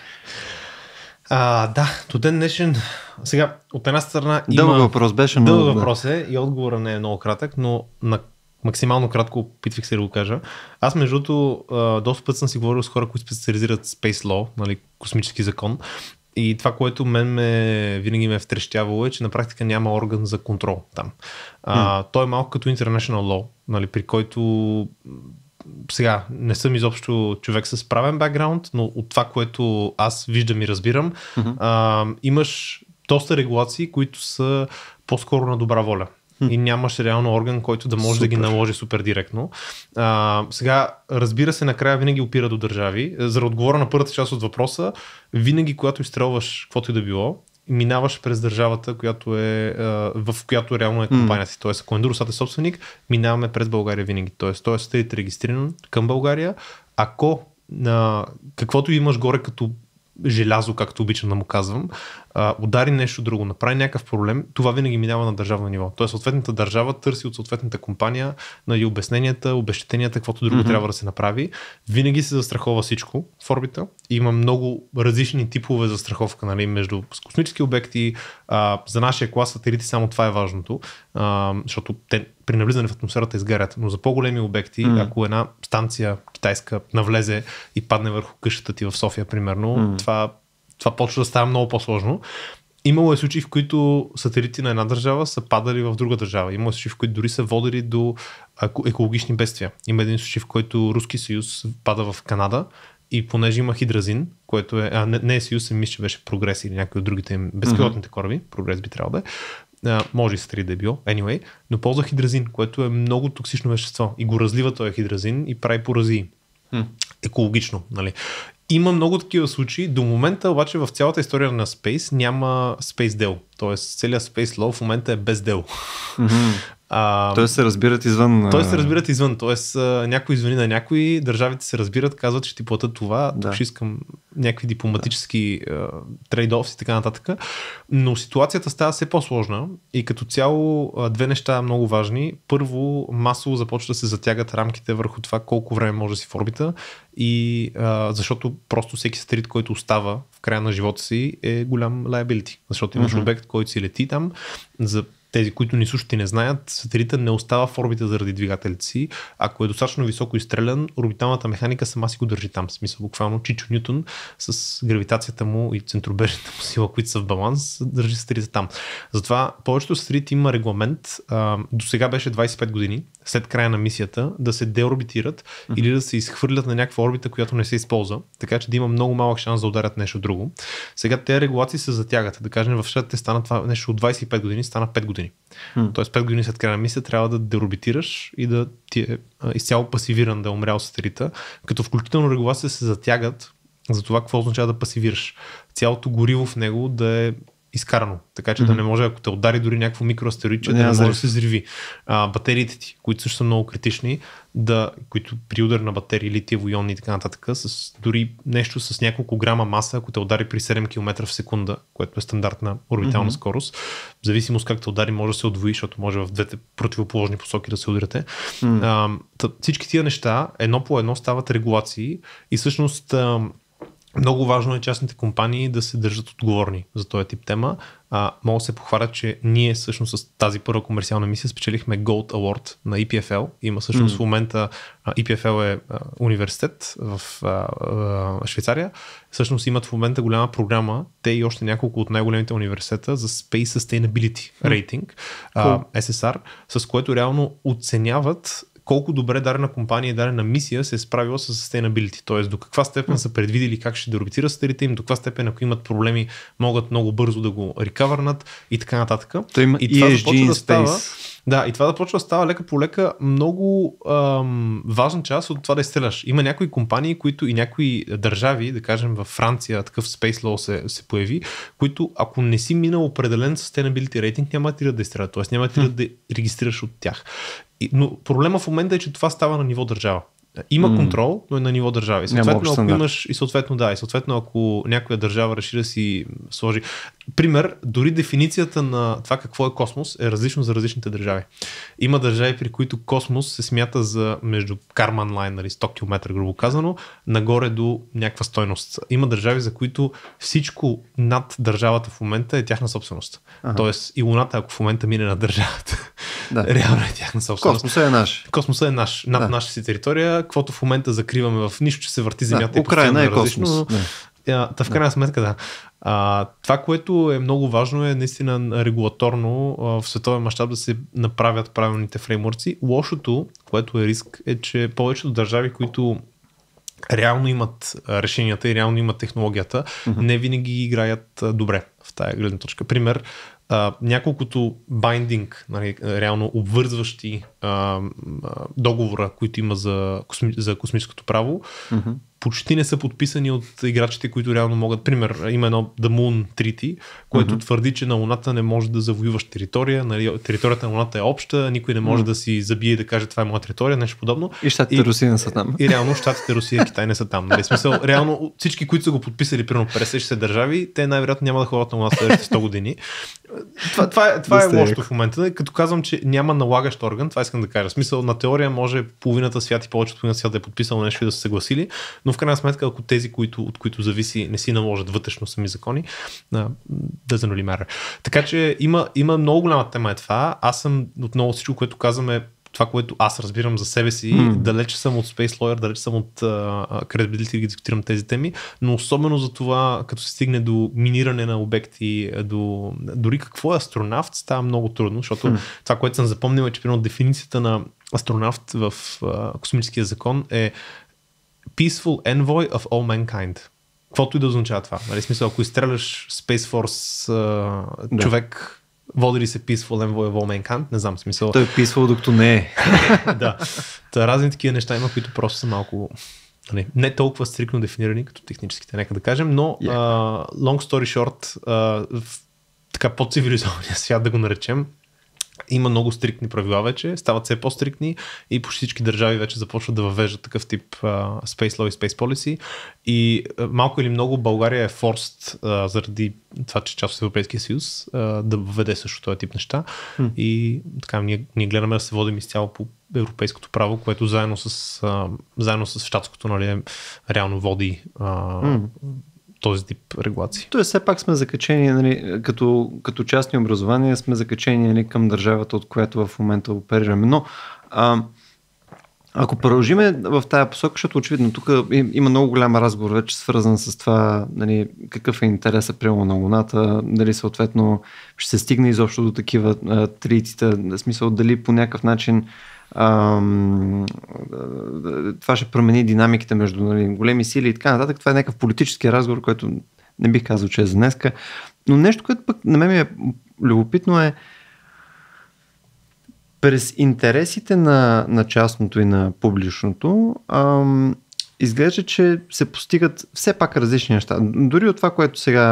А, да, до ден днешен. Сега, от една страна. Има... Дълъг въпрос беше, но. Дълъг въпрос е и отговора не е много кратък, но на максимално кратко опитвах се да го кажа. Аз, между другото, доста път съм си говорил с хора, които специализират Space Law, нали, космически закон, и това, което мен ме, винаги ме е втрещявало е, че на практика няма орган за контрол там. А, Той е малко като international law, нали, при който сега не съм изобщо човек с правен бекграунд, но от това, което аз виждам и разбирам, hmm а, имаш доста регулации, които са по-скоро на добра воля и нямаш реално орган, който да може супер. да ги наложи супер директно. А, сега, разбира се, накрая винаги опира до държави. За да отговоря на първата част от въпроса, винаги когато изстрелваш каквото и да било, минаваш през държавата, която е, в която реално е компанията си. Тоест, ако е Endurosat е собственик, минаваме през България винаги. Тоест, той е регистриран към България. Ако на каквото имаш горе като желязо, както обичам да му казвам, удари нещо друго, направи някакъв проблем, това винаги минава на държавно ниво. Тоест съответната държава търси от съответната компания и нали, обясненията, обещетенията, каквото друго mm-hmm. трябва да се направи. Винаги се застрахова всичко в орбита. Има много различни типове застраховка нали, между космически обекти. А, за нашия клас сателити само това е важното, а, защото те при навлизане в атмосферата изгарят. Но за по-големи обекти, mm. ако една станция китайска навлезе и падне върху къщата ти в София, примерно, mm. това това почва да става много по-сложно. Имало е случаи, в които сателити на една държава са падали в друга държава. Имало е случаи, в които дори са водили до екологични бедствия. Има един случай, в който Руски съюз пада в Канада и понеже има хидразин, което е, а не, не е съюз, мисля, че беше прогрес или някои от другите им безпилотните кораби, прогрес би трябвало да е, а, може и сатри да е било, anyway, но ползва хидразин, което е много токсично вещество и го разлива този хидразин и прави порази. Екологично, нали? Има много такива случаи. До момента обаче в цялата история на Space няма Space дел. Тоест целият Space Law в момента е без дел. Mm-hmm. А, тоест се разбират извън. Тоест се разбират извън. Тоест някой звъни на някой, държавите се разбират, казват, ще ти платят това, да. тук ще искам някакви дипломатически да. трейдофс и така нататък. Но ситуацията става все по-сложна и като цяло две неща много важни. Първо, масово започва да се затягат рамките върху това колко време може да си в орбита. И, а, защото просто всеки сателит, който остава в края на живота си е голям liability, защото имаш uh-huh. обект, който си лети там за тези, които ни слушат и не знаят, сателита не остава в орбита заради двигателите си. Ако е достатъчно високо изстрелян, орбиталната механика сама си го държи там. В смисъл, буквално Чичо Нютон с гравитацията му и центробежната му сила, които са в баланс, държи сателита там. Затова повечето сателити има регламент. До сега беше 25 години след края на мисията да се деорбитират mm-hmm. или да се изхвърлят на някаква орбита, която не се използва, така че да има много малък шанс да ударят нещо друго. Сега тези регулации се затягат. Да кажем, в щатите стана това нещо от 25 години, стана 5 години години. Hmm. Тоест 5 години след края на мисия трябва да деробитираш и да ти е изцяло пасивиран, да е умрял сателита, като включително регулациите се затягат за това какво означава да пасивираш. Цялото гориво в него да е изкарано. Така че mm-hmm. да не може, ако те удари дори някакво микроастероидче, да, да не може да се зриви. А, батериите ти, които също са много критични, да, които при удар на батерии, литиево ионни и така нататък, с дори нещо с няколко грама маса, ако те удари при 7 км в секунда, което е стандартна орбитална mm-hmm. скорост, в зависимост как те удари, може да се отвои, защото може в двете противоположни посоки да се удрите. Mm-hmm. А, тъ, всички тия неща, едно по едно стават регулации и всъщност много важно е частните компании да се държат отговорни за този тип тема. А, мога да се похваля, че ние всъщност с тази първа комерциална мисия спечелихме Gold Award на EPFL. Има всъщност mm. в момента EPFL е а, университет в а, а, Швейцария. Всъщност имат в момента голяма програма, те и още няколко от най-големите университета за Space Sustainability Rating, mm. а, SSR, с което реално оценяват колко добре дарена компания и дарена мисия се е справила с sustainability, т.е. до каква степен са предвидели как ще деорбитират старите им, до каква степен ако имат проблеми могат много бързо да го рекавърнат и така нататък. То има и това e започва да става, да, и това започва да става лека по лека много ам, важна част от това да изстреляш. Има някои компании, които и някои държави, да кажем във Франция, такъв Space Law се, се появи, които ако не си минал определен sustainability рейтинг, няма ти да изстрелят, т.е. няма ти да регистрираш от тях. Но проблема в момента е, че това става на ниво държава. Има mm. контрол, но е на ниво държава. И съответно, ако имаш, и съответно, да, и съответно, ако някоя държава реши да си сложи пример, дори дефиницията на това какво е космос е различно за различните държави. Има държави, при които космос се смята за между Карман лайн, нали, 100 км, грубо казано, нагоре до някаква стойност. Има държави, за които всичко над държавата в момента е тяхна собственост. Ага. Тоест и Луната, ако в момента мине на държавата, да. [laughs] реално е тяхна собственост. Космосът е наш. Космосът е наш. Над да. нашата си територия, каквото в момента закриваме в нищо, че се върти Земята. Да. Е Украина е, е космос. Различно, да та в крайна сметка, да. А, това, което е много важно е наистина регулаторно в световен мащаб да се направят правилните фреймворци. Лошото, което е риск, е, че повечето държави, които реално имат решенията и реално имат технологията, не винаги играят добре в тая гледна точка. Пример, а, няколкото байндинг, нали, реално обвързващи а, а, договора, които има за, косми, за космическото право, mm-hmm почти не са подписани от играчите, които реално могат. Пример, има едно The Moon Treaty, което mm-hmm. твърди, че на Луната не може да завоюваш територия, нали, територията на Луната е обща, никой не може mm-hmm. да си забие и да каже това е моя територия, нещо подобно. И щатите и, Русия не са там. И, и реално щатите Русия и Китай не са там. Нали, смисъл, реално всички, които са го подписали, примерно през 60 държави, те най-вероятно няма да ходят на Луната следващите 100 години. Това, това, е, това е лошото в момента. Нали? Като казвам, че няма налагащ орган, това искам да кажа. В смисъл, на теория може половината свят и повече от половината свят да е подписал нещо и да са съгласили, но в крайна сметка, ако тези, които, от които зависи, не си наложат вътрешно сами закони, да за Така че има, има много голяма тема е това. Аз съм отново всичко, което казваме това, което аз разбирам за себе си, mm. далече съм от Space Lawyer, далече съм от кредитбилити ги дискутирам тези теми, но особено за това, като се стигне до миниране на обекти, до дори какво е астронавт, става много трудно, защото mm. това, което съм запомнил е, че примерно дефиницията на астронавт в а, космическия закон е peaceful envoy of all mankind. Каквото и да означава това. Нали, смисъл, ако изстреляш Space Force uh, да. човек, води ли се Peaceful Envoy of All Mankind, не знам смисъл. Той е Peaceful, докато не е. [laughs] да. Та, разни такива неща има, които просто са малко не, нали, не толкова стрикно дефинирани като техническите, нека да кажем, но yeah. uh, long story short, uh, в така по-цивилизования [laughs] свят да го наречем, има много стриктни правила вече, стават все по-стриктни и по всички държави вече започват да въвеждат такъв тип uh, Space Law и Space Policy. И uh, малко или много България е форст uh, заради това, че е част от Европейския съюз uh, да въведе също този тип неща. Hmm. И така, ние, ние гледаме да се водим изцяло по европейското право, което заедно с, uh, заедно с щатското нали, реално води uh, hmm този тип регулации. Тоест, все пак сме закачени, нали, като, като частни образования, сме закачени нали, към държавата, от която в момента оперираме. Но а, ако продължиме в тая посока, защото очевидно тук има много голям разговор вече свързан с това нали, какъв е интересът прямо на Луната, дали съответно ще се стигне изобщо до такива а, в смисъл дали по някакъв начин това ще промени динамиките между нали, големи сили и така нататък. Това е някакъв политически разговор, който не бих казал, че е за днеска. Но нещо, което пък на мен ми е любопитно е през интересите на, на частното и на публичното ам, изглежда, че се постигат все пак различни неща. Дори от това, което сега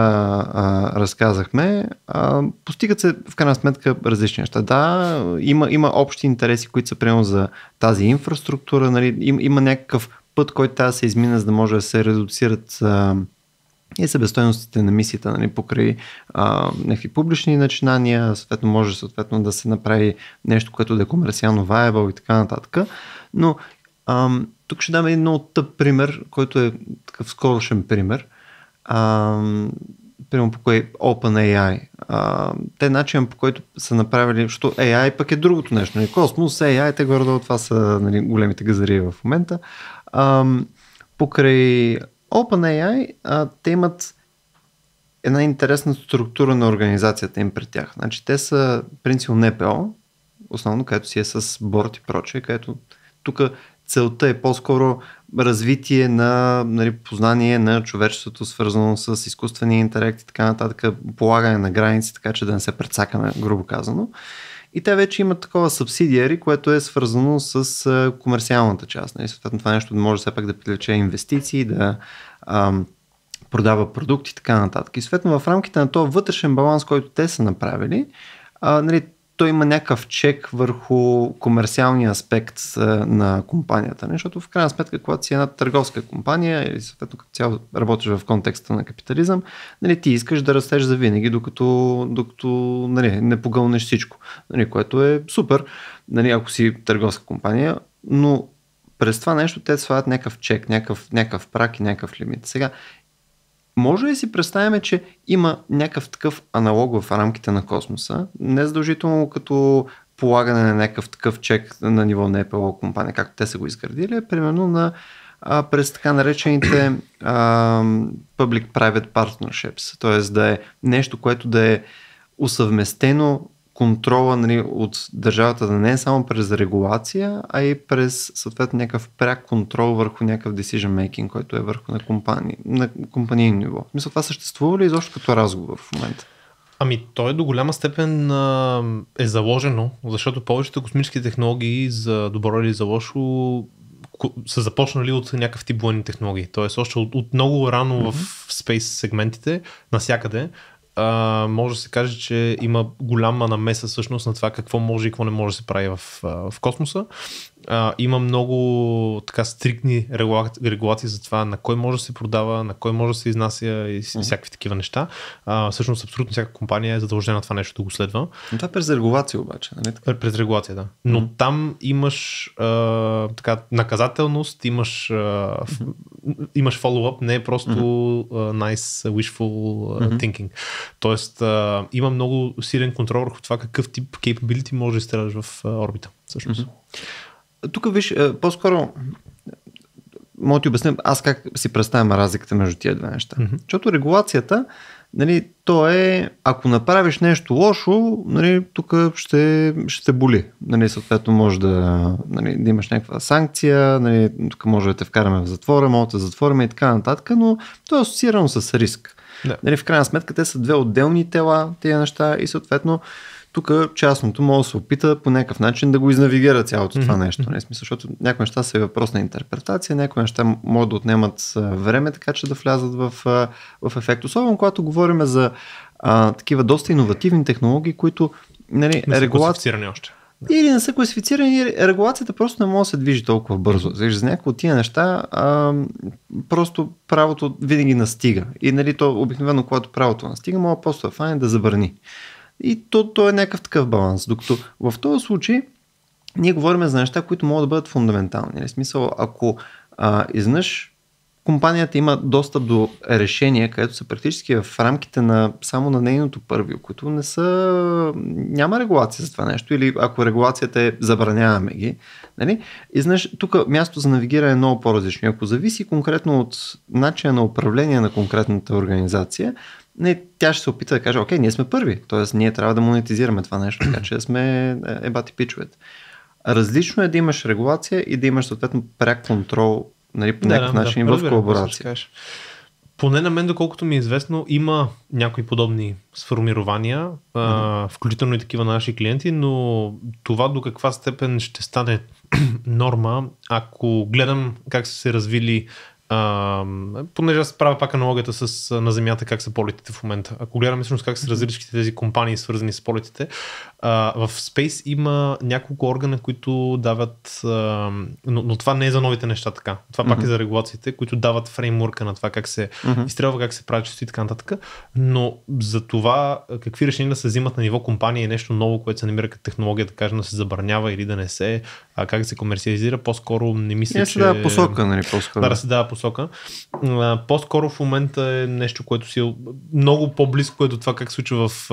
а, разказахме, а, постигат се в крайна сметка различни неща. Да, има, има общи интереси, които са приемо за тази инфраструктура, нали, им, има някакъв път, който трябва да се измина, за да може да се редуцират а, и себестойностите на мисията нали, покрай а, някакви публични начинания, съответно може съответно да се направи нещо, което да е комерциално ваебъл и така нататък. Но а, тук ще дам един от тъп пример, който е такъв скорошен пример. А, примерно по кой OpenAI. А, те начинът по който са направили, защото AI пък е другото нещо. Не нали? Космос, AI, те горе това са нали, големите газари в момента. А, покрай OpenAI а, те имат една интересна структура на организацията им при тях. Значи те са принцип НПО, основно, където си е с борт и прочее, където тук целта е по-скоро развитие на нали, познание на човечеството, свързано с изкуствения интелект и така нататък, полагане на граници, така че да не се прецакаме, грубо казано. И те вече имат такова субсидиари, което е свързано с комерциалната част. Нали? Съответно, това нещо може все пак да привлече инвестиции, да ам, продава продукти и така нататък. И съответно, в рамките на този вътрешен баланс, който те са направили, а, нали, той има някакъв чек върху комерциалния аспект на компанията. Не? Защото в крайна сметка, когато си една търговска компания или съответно като цяло работиш в контекста на капитализъм, нали, ти искаш да растеш за винаги, докато, докато нали, не погълнеш всичко, нали, което е супер, нали, ако си търговска компания, но през това нещо те свалят някакъв чек, някакъв, някакъв прак и някакъв лимит. Сега може ли си представяме, че има някакъв такъв аналог в рамките на космоса, не задължително като полагане на някакъв такъв чек на ниво на ЕПО компания, както те са го изградили, примерно на а, през така наречените а, public-private partnerships, т.е. да е нещо, което да е усъвместено контрола нали, от държавата да не е само през регулация, а и през съответно някакъв пряк контрол върху някакъв decision making, който е върху на, компани... на компанийно ниво. Мисля, това съществува ли изобщо като разговор в момента? Ами, той до голяма степен а, е заложено, защото повечето космически технологии за добро или за лошо са започнали от някакъв тип военни технологии. Тоест, още от, от много рано mm-hmm. в спейс сегментите, насякъде, а, може да се каже, че има голяма намеса всъщност на това какво може и какво не може да се прави в, в космоса а, има много така стриктни регулации за това на кой може да се продава, на кой може да се изнася и mm-hmm. всякакви такива неща. А, всъщност абсолютно всяка компания е задължена това нещо да го следва. Но това е през регулация обаче, нали така? Е, през регулация, да. Но mm-hmm. там имаш а, така наказателност, имаш, а, mm-hmm. имаш follow-up, не е просто mm-hmm. uh, nice wishful uh, mm-hmm. thinking. Тоест а, има много силен контрол върху това какъв тип capability може да изстреляш в а, орбита. Всъщност тук виж, е, по-скоро мога да ти обясня аз как си представям разликата между тия две неща. Mm-hmm. Защото регулацията, нали, то е, ако направиш нещо лошо, нали, тук ще, ще те боли. Нали, съответно може да, нали, да имаш някаква санкция, нали, тук може да те вкараме в затвора, може да те затворим и така нататък, но то е асоциирано с риск. Да. Нали, в крайна сметка те са две отделни тела, тия неща и съответно тук частното може да се опита по някакъв начин да го изнавигира цялото mm-hmm. това нещо. Не нали? смисъл, защото някои неща са въпрос на интерпретация, някои неща могат да отнемат време, така че да влязат в, в ефект. Особено когато говорим за а, такива доста иновативни технологии, които нали, регулация... още. Или не са класифицирани, регулацията просто не може да се движи толкова бързо. Знаеш, за някои от тия неща а, просто правото винаги настига. И нали, то обикновено, когато правото настига, мога просто да е фане да забрани. И то, то е някакъв такъв баланс. Докато в този случай ние говорим за неща, които могат да бъдат фундаментални. Нали, в смисъл, ако а, изнъж компанията има достъп до решения, където са практически в рамките на само на нейното първи, които не са... няма регулация за това нещо или ако регулацията е забраняваме ги. Нали? И знаеш, тук място за навигиране е много по-различно. Ако зависи конкретно от начина на управление на конкретната организация, не, тя ще се опита да каже, окей, ние сме първи, т.е. ние трябва да монетизираме това нещо, така че сме ебати е, пичовете. Различно е да имаш регулация и да имаш съответно пряк контрол нали, по някакъв да, начин да, в колаборация. Поне на мен, доколкото ми е известно, има някои подобни сформирования, mm-hmm. а, включително и такива на наши клиенти, но това до каква степен ще стане [clears throat] норма, ако гледам как са се развили а, понеже аз правя пак аналогията с на Земята как са полетите в момента. Ако гледаме всъщност как са различните тези компании, свързани с полетите, а, в Space има няколко органа, които дават, а, но, но това не е за новите неща така. Това mm-hmm. пак е за регулациите, които дават фреймворка на това как се mm-hmm. изстрелва, как се прави чувство и така нататък. Но за това какви решения да се взимат на ниво компания е нещо ново, което се намира като технология, да кажем, да се забранява или да не се, а как се комерциализира, по-скоро не мисля, не че... Да, дава посока, нали? По-скоро. Да, да се дава посока. А, по-скоро в момента е нещо, което си е много по-близко е до това как се случва в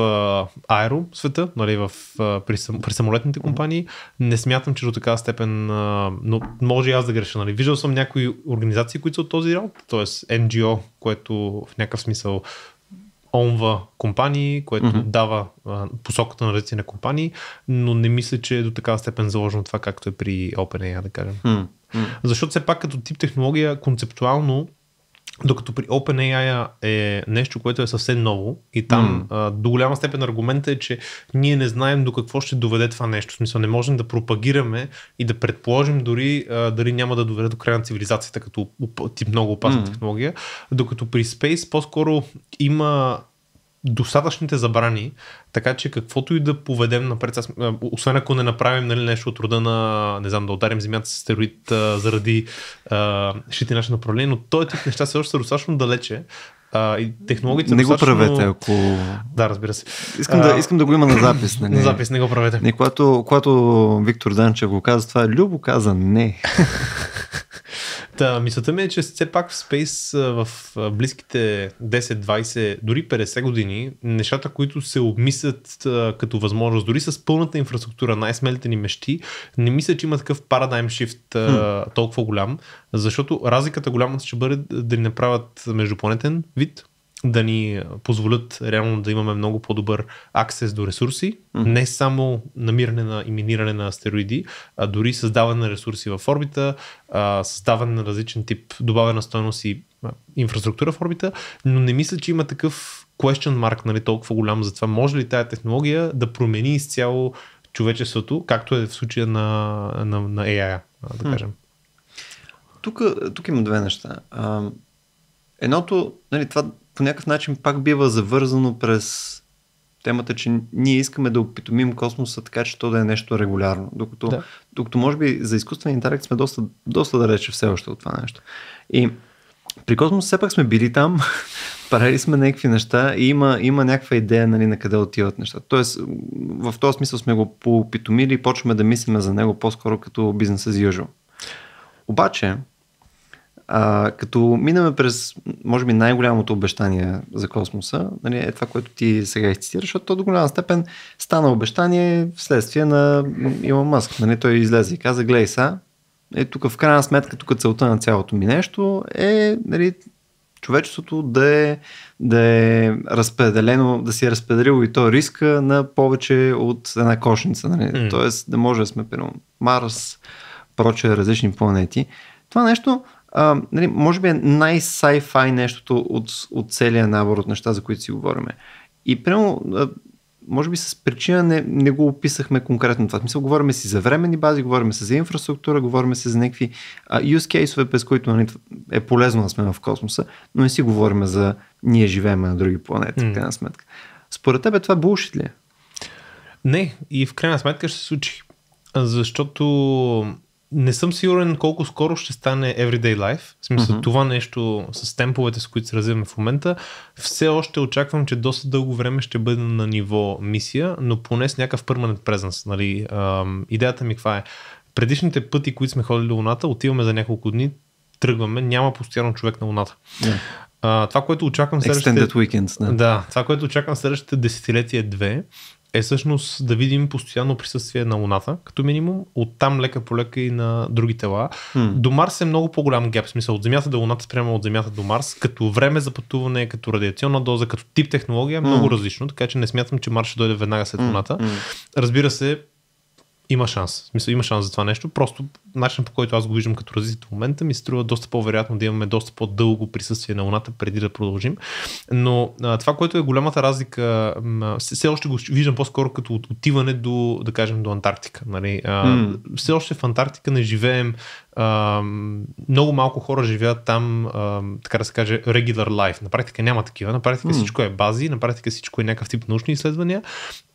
аеро света, нали, в при, сам, при самолетните компании. Не смятам, че до такава степен, а, но може и аз да греша. Нали? Виждал съм някои организации, които са от този род, т.е. NGO, което в някакъв смисъл онва компании, което mm-hmm. дава а, посоката на ръци на компании, но не мисля, че е до такава степен заложено това, както е при OpenAI, да кажем. Mm-hmm. Защото все пак като тип технология, концептуално, докато при OpenAI е нещо, което е съвсем ново и там mm. а, до голяма степен аргументът е, че ние не знаем до какво ще доведе това нещо. В смисъл не можем да пропагираме и да предположим дори а, дали няма да доведе до края на цивилизацията като тип много опасна mm. технология. Докато при Space по-скоро има достатъчните забрани, така че каквото и да поведем напред, освен ако не направим нали, нещо от рода на, не знам, да ударим земята с стероид а, заради щити наше направление, но този тип неща все още са достатъчно далече, а, и технологиите не го достатъчно... правете, ако... Да, разбира се. Искам, а... да, искам да го има на запис. Не, не. На запис, не го правете. Не, когато, когато Виктор Данчев го каза това, е Любо каза не. [laughs] Та, мисълта ми е, че все пак в Space в близките 10, 20, дори 50 години, нещата, които се обмислят като възможност, дори с пълната инфраструктура, най-смелите ни мещи, не мисля, че има такъв парадайм шифт толкова голям, защото разликата голямата ще бъде да ни направят междупланетен вид, да ни позволят реално да имаме много по-добър аксес до ресурси, mm-hmm. не само намиране на и миниране на астероиди, а дори създаване на ресурси в орбита, а, създаване на различен тип добавена стоеност и а, инфраструктура в орбита, но не мисля, че има такъв question mark, нали, толкова голям за това. Може ли тая технология да промени изцяло човечеството, както е в случая на, на, на AI, да кажем? Тук, тук има две неща. Едното, нали, това по някакъв начин пак бива завързано през темата, че ние искаме да опитомим космоса така, че то да е нещо регулярно. Докато, да. докато може би за изкуствен интелект сме доста, доста далече все още от това нещо. И при космос все пак сме били там, [laughs] правили сме някакви неща и има, има някаква идея нали, на къде отиват неща. Тоест, в този смисъл сме го поопитомили и почваме да мислиме за него по-скоро като бизнес as usual. Обаче, а, като минаме през, може би, най-голямото обещание за космоса, нали, е това, което ти сега изцитираш, защото то до голяма степен стана обещание вследствие на Илон Маск. Нали, той излезе и каза, гледай са, е, тук в крайна сметка, тук целта на цялото ми нещо е нали, човечеството да е, да е разпределено, да си е разпределило и то риска на повече от една кошница. Нали? Mm. Тоест да може да сме, примерно, Марс, прочие различни планети. Това нещо а, нали, може би е най сай фай нещото от, от целия набор от неща, за които си говорим. И прямо, може би с причина не, не го описахме конкретно това. Смисъл, говорим си за временни бази, говорим се за инфраструктура, говорим се за някакви а, use case-ове, без които нали, е полезно да сме в космоса, но не си говорим за ние живеем на други планети, mm. в крайна сметка. Според теб е това булшит ли е? Не, и в крайна сметка ще се случи. Защото не съм сигурен колко скоро ще стане everyday life. В смисъл, mm-hmm. това нещо с темповете, с които се развиваме в момента, все още очаквам, че доста дълго време ще бъде на ниво мисия, но поне с някакъв permanent presence. Нали? Ам, идеята ми каква е? Предишните пъти, които сме ходили до Луната, отиваме за няколко дни, тръгваме, няма постоянно човек на Луната. Yeah. А, това, което очаквам следващите... да. това, което очаквам следващите десетилетия две, е всъщност да видим постоянно присъствие на Луната, като минимум, от там лека по лека и на други тела. Hmm. До Марс е много по-голям геп, в смисъл от Земята до Луната спрямо от Земята до Марс, като време за пътуване, като радиационна доза, като тип технология е много hmm. различно, така че не смятам, че Марс ще дойде веднага след Луната. Hmm. Разбира се, има шанс. В смисъл, има шанс за това нещо. Просто начинът по който аз го виждам като развитие в момента ми се струва доста по-вероятно да имаме доста по-дълго присъствие на Луната преди да продължим. Но а, това, което е голямата разлика, все още го виждам по-скоро като от отиване до, да кажем, до Антарктика. Нали? А, mm. Все още в Антарктика не живеем. А, много малко хора живеят там, а, така да се каже, regular life. На практика няма такива. На практика mm. всичко е бази, на практика всичко е някакъв тип научни изследвания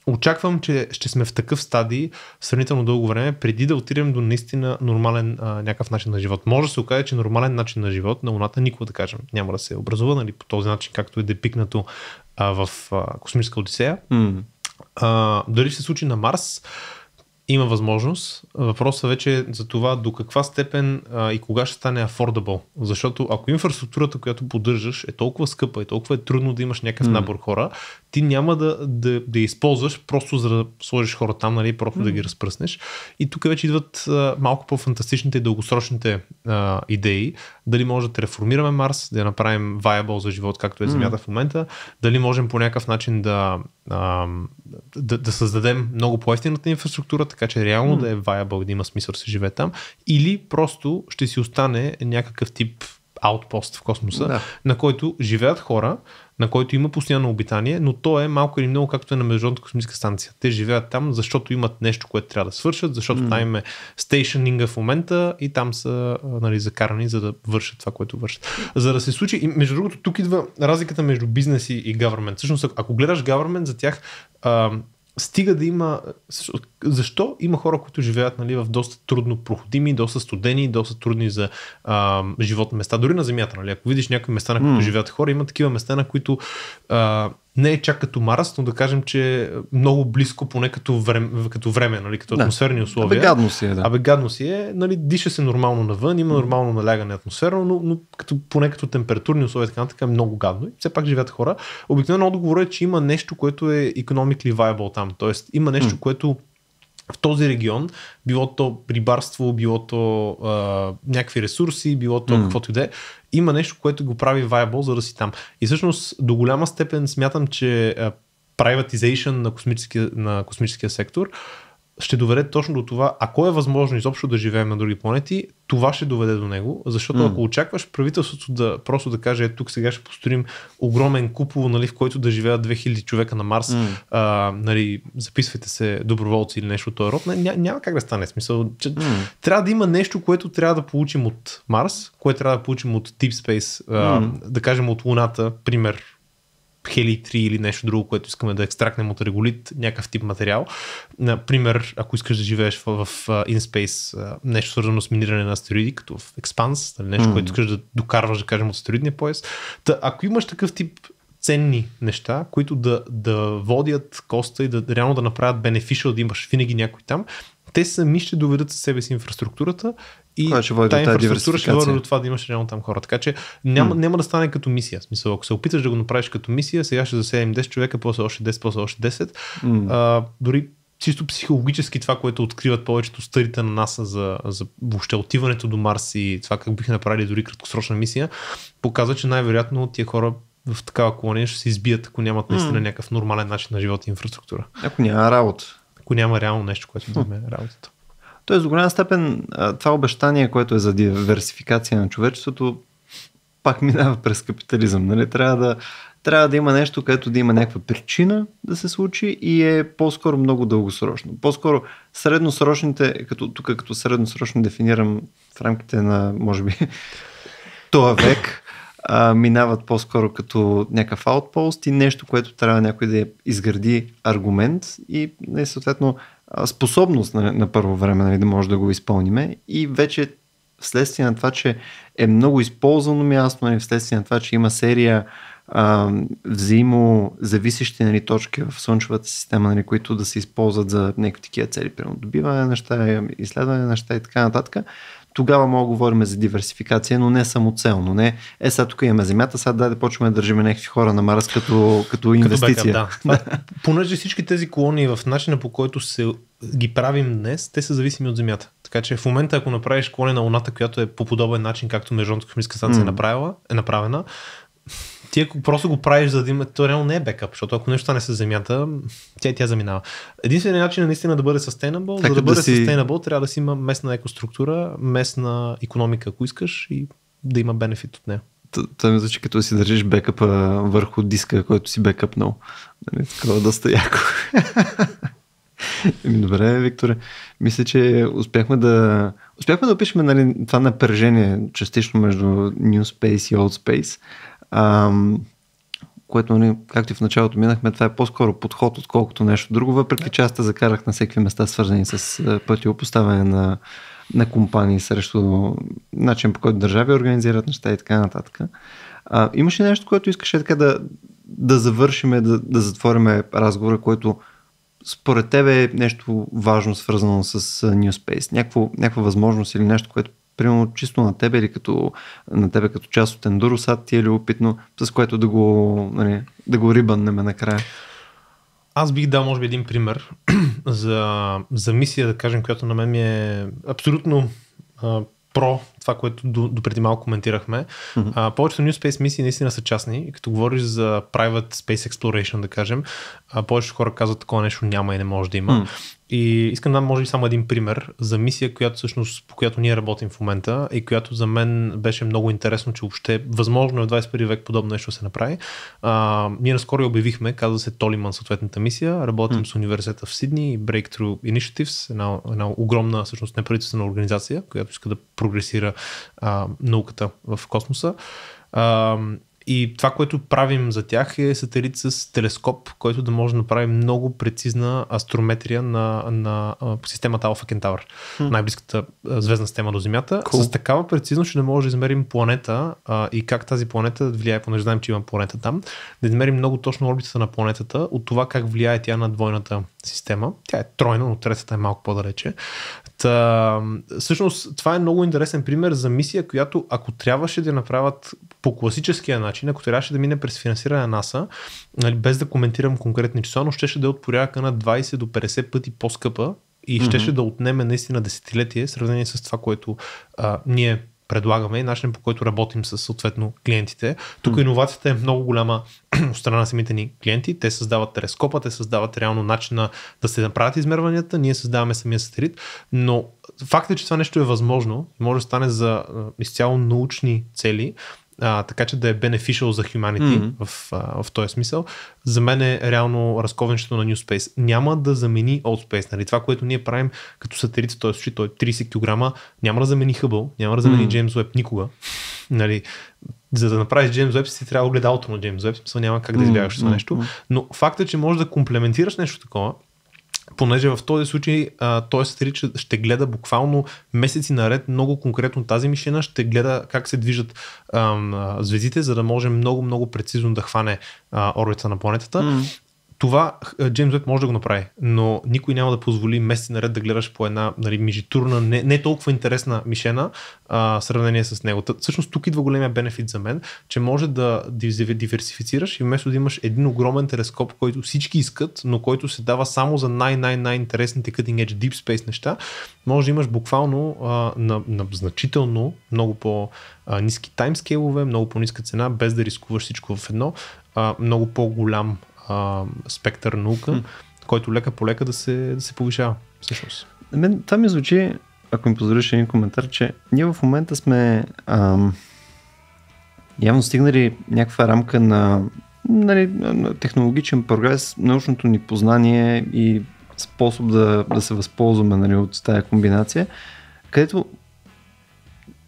очаквам, че ще сме в такъв стадий сравнително дълго време, преди да отидем до наистина нормален а, някакъв начин на живот. Може да се окаже, че нормален начин на живот на Луната никога да кажем няма да се е образува, нали, по този начин, както е депикнато а, в а, космическа Одисея. Mm. А, дали ще се случи на Марс, има възможност. Въпросът вече е за това до каква степен а, и кога ще стане affordable. Защото ако инфраструктурата, която поддържаш е толкова скъпа и толкова е трудно да имаш някакъв mm. набор хора, ти няма да, да, да я използваш просто за да сложиш хора там, нали, просто mm-hmm. да ги разпръснеш. И тук вече идват а, малко по-фантастичните и дългосрочните а, идеи. Дали може да реформираме Марс, да я направим viable за живот, както е Земята mm-hmm. в момента, дали можем по някакъв начин да, а, да, да създадем много по инфраструктура, така че реално mm-hmm. да е viable, да има смисъл да се живее там, или просто ще си остане някакъв тип аутпост в космоса, да. на който живеят хора, на който има постоянно обитание, но то е малко или много както е на Международната космическа станция. Те живеят там, защото имат нещо, което трябва да свършат, защото mm. там им е стейшнинга в момента и там са нали, закарани, за да вършат това, което вършат. За да се случи, и между другото, тук идва разликата между бизнес и, и government. Всъщност, ако гледаш government, за тях а, стига да има защо има хора, които живеят нали, в доста трудно проходими, доста студени, доста трудни за а, животни места, дори на земята. Нали? Ако видиш някакви места, на които mm. живеят хора, има такива места, на които а, не е чак като Марс, но да кажем, че е много близко поне като време, като, време, нали, като атмосферни да. условия. Абе гадно си е, да. Абе гадно си е, нали, диша се нормално навън, има нормално налягане атмосферно, но, но като, поне като температурни условия, така така е много гадно. И все пак живеят хора. Обикновено отговорът е, че има нещо, което е economically viable там. Тоест има нещо, което в този регион, било то рибарство, било то а, някакви ресурси, било то mm. каквото и да е, има нещо, което го прави viable, за да си там. И всъщност до голяма степен смятам, че privatization на на космическия сектор ще доведе точно до това, ако е възможно изобщо да живеем на други планети, това ще доведе до него, защото mm. ако очакваш правителството да просто да каже, ето тук сега ще построим огромен купол, нали, в който да живеят 2000 човека на Марс, mm. а, нали, записвайте се доброволци или нещо от този род, ня, няма как да стане смисъл. Че, mm. Трябва да има нещо, което трябва да получим от Марс, което трябва да получим от Deep Space, а, mm. да кажем от Луната, пример, хели 3 или нещо друго, което искаме да екстрактнем от реголит, някакъв тип материал. Например, ако искаш да живееш в, в InSpace, нещо свързано с миниране на астероиди, като в Expans, нали, нещо, mm. което искаш да докарваш, да кажем, от астероидния пояс. Та, ако имаш такъв тип ценни неща, които да, да водят коста и да реално да направят бенефишъл да имаш винаги някой там, те сами ще доведат със себе си инфраструктурата и ще води тази инфраструктура ще води до това да имаш реално там хора. Така че няма, mm. няма да стане като мисия. смисъл, ако се опиташ да го направиш като мисия, сега ще заседем 10 човека, после още 10, после още 10. Mm. А, дори чисто психологически това, което откриват повечето старите на НАСА за, за въобще отиването до Марс и това как бих направили дори краткосрочна мисия, показва, че най-вероятно тия хора в такава колония ще се избият, ако нямат наистина mm. някакъв нормален начин на живот и инфраструктура. Ако няма работа. Ако няма реално нещо, което да е работата. Тоест до голяма степен това обещание, което е за диверсификация на човечеството, пак минава през капитализъм. Нали? Трябва, да, трябва да има нещо, което да има някаква причина да се случи и е по-скоро много дългосрочно. По-скоро средносрочните, като, тук като средносрочно дефинирам в рамките на, може би, [laughs] този век, а, минават по-скоро като някакъв аутпост и нещо, което трябва някой да изгради аргумент и нали, съответно способност на, на първо време нали, да може да го изпълниме и вече вследствие на това, че е много използвано място, нали, вследствие на това, че има серия а, взаимозависещи нали, точки в Слънчевата система, нали, които да се използват за някакви такива цели, примерно добиване на неща, изследване на неща и така нататък тогава мога да говорим за диверсификация, но не самоцелно. Не, е, сега тук имаме земята, сега дай да почваме да държиме някакви хора на Марс като, като инвестиция. Като бекъп, да. Това, [laughs] понеже всички тези колони в начина по който се ги правим днес, те са зависими от земята. Така че в момента, ако направиш колония на Луната, която е по подобен начин, както Международната космическа станция mm. е направила, е направена, ти ако просто го правиш за да има, то реално не е бекап, защото ако нещо не се земята, тя тя заминава. Единственият начин е наистина да бъде sustainable, така, за да, да бъде си... sustainable трябва да си има местна екоструктура, местна економика, ако искаш и да има бенефит от нея. Това ми звучи като да си държиш бекъпа върху диска, който си бекъпнал. Нали, такова доста яко. [laughs] добре, Викторе. Мисля, че успяхме да, успяхме да опишем нали, това напрежение частично между New Space и Old Space. Ам, което, нали, както и в началото минахме, това е по-скоро подход, отколкото нещо друго, въпреки че аз те закарах на всеки места, свързани с противопоставяне на, на компании срещу начин по който държави организират неща и така нататък. имаше нещо, което искаше така да, да завършиме, да, да затвориме разговора, което според тебе е нещо важно свързано с New Space? някаква възможност или нещо, което примерно чисто на тебе или като, на тебе като част от ендуросад ти е любопитно, с което да го, нали, да го рибаннеме накрая? Аз бих дал, може би, един пример [clears throat] за, за мисия, да кажем, която на мен ми е абсолютно а, про това, което допреди до малко коментирахме. Mm-hmm. А, повечето New Space мисии наистина са частни. И като говориш за Private Space Exploration, да кажем, а, повечето хора казват такова нещо няма и не може да има. Mm-hmm. И искам да дам, може би, само един пример за мисия, която всъщност, по която ние работим в момента и която за мен беше много интересно, че въобще възможно е в 21 век подобно нещо се направи. А, ние наскоро я обявихме, казва се Толиман съответната мисия. Работим mm. с университета в Сидни и Breakthrough Initiatives, една, една огромна всъщност неправителствена организация, която иска да прогресира а, науката в космоса. А, и това, което правим за тях е сателит с телескоп, който да може да направи много прецизна астрометрия на, на, на системата Алфа Кентавър, най-близката звездна система до Земята. Cool. С такава прецизност ще да може да измерим планета а, и как тази планета влияе, понеже знаем, че има планета там, да измерим много точно орбитата на планетата, от това как влияе тя на двойната система. Тя е тройна, но третата е малко по-далече. Та, всъщност това е много интересен пример за мисия, която ако трябваше да направят по класическия начин, ако трябваше да мине през финансиране на НАСА, нали, без да коментирам конкретни числа, но щеше да е от порядъка на 20 до 50 пъти по-скъпа и щеше mm-hmm. да отнеме наистина десетилетие, сравнение с това, което а, ние предлагаме и начинът по който работим с съответно клиентите. Тук иновацията е много голяма [clears throat] от страна на самите ни клиенти. Те създават телескопа, те създават реално начина да се направят измерванията, ние създаваме самия сатирит, но факт е, че това нещо е възможно и може да стане за изцяло научни цели, а, така че да е beneficial за humanity mm-hmm. в, а, в този смисъл. За мен е реално разковничето на New Space. Няма да замени Old Space. Нали? Това, което ние правим като сателит, т.е. той е 30 е кг, няма да замени Хъбъл, няма да замени mm-hmm. James Webb никога. Нали? За да направиш James Webb си трябва огледалото на James Webb, смисъл няма как да избягаш mm-hmm. това нещо. Но факта, е, че можеш да комплементираш нещо такова, понеже в този случай а, той сестрича ще гледа буквално месеци наред много конкретно тази мишена, ще гледа как се движат а, звездите, за да може много-много прецизно да хване а, орбита на планетата. Mm това е, Джеймс Уеб може да го направи, но никой няма да позволи месеци наред да гледаш по една нали, мижитурна, не, не толкова интересна мишена а, в сравнение с него. Тът, всъщност тук идва големия бенефит за мен, че може да диверсифицираш и вместо да имаш един огромен телескоп, който всички искат, но който се дава само за най-най-най-интересните cutting edge deep space неща, може да имаш буквално а, на, на значително много по-низки таймскейлове, много по-ниска цена, без да рискуваш всичко в едно, а, много по-голям а, спектър наука, който лека по лека да се, да се повишава всъщност. Мен, това ми звучи, ако ми позволиш един коментар, че ние в момента сме ам, явно стигнали някаква рамка на нали, на технологичен прогрес, научното ни познание и способ да, да се възползваме нали, от тази комбинация, където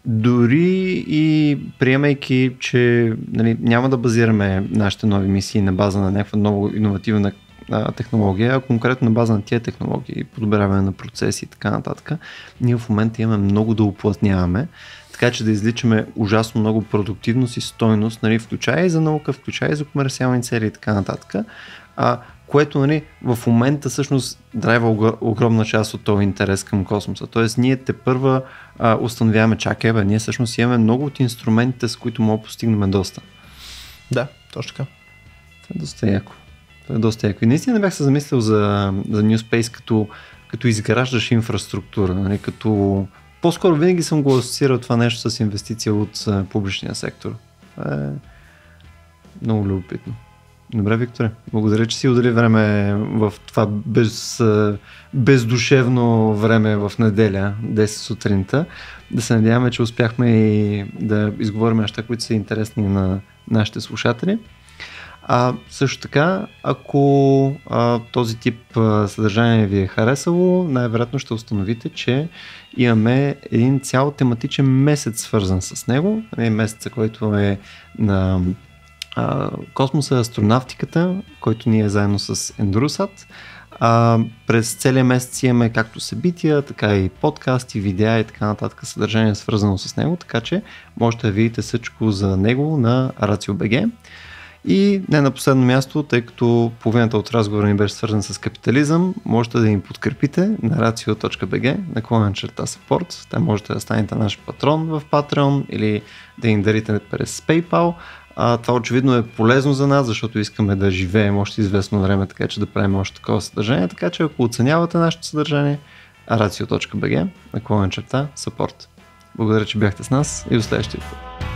дори и приемайки, че нали, няма да базираме нашите нови мисии на база на някаква много иновативна а, технология, а конкретно на база на тия технологии, подобряване на процеси и така нататък, ние в момента имаме много да уплътняваме, така че да изличаме ужасно много продуктивност и стойност, нали, включая и за наука, включая и за комерциални цели и така нататък. А, което нали, в момента всъщност драйва огромна част от този интерес към космоса. Тоест ние те първа а, установяваме, чак ебе, ние всъщност имаме много от инструментите, с които мога да постигнем доста. Да, точно така. Това е доста яко. Това е доста яко. И наистина не бях се замислил за, за New Space като, като изграждаш инфраструктура, нали, като по-скоро винаги съм го асоциирал това нещо с инвестиция от публичния сектор. Това е много любопитно. Добре, Викторе. Благодаря, че си удали време в това без, бездушевно време в неделя, 10 сутринта. Да се надяваме, че успяхме и да изговорим неща, които са интересни на нашите слушатели. А също така, ако а, този тип а, съдържание ви е харесало, най-вероятно ще установите, че имаме един цял тематичен месец свързан с него. месеца, който е на а, космоса е астронавтиката, който ние е заедно с Endurosat. А, през целия месец имаме както събития, така и подкасти, видеа и така нататък съдържание свързано с него, така че можете да видите всичко за него на RACIO.BG. И не на последно място, тъй като половината от разговора ни беше свързан с капитализъм, можете да ни подкрепите на racio.bg, наклонен черта support. Там можете да станете наш патрон в Patreon или да ни дарите през PayPal. А, това очевидно е полезно за нас, защото искаме да живеем още известно време, така че да правим още такова съдържание. Така че ако оценявате нашето съдържание, racio.bg, наклонен черта, support. Благодаря, че бяхте с нас и до следващия път.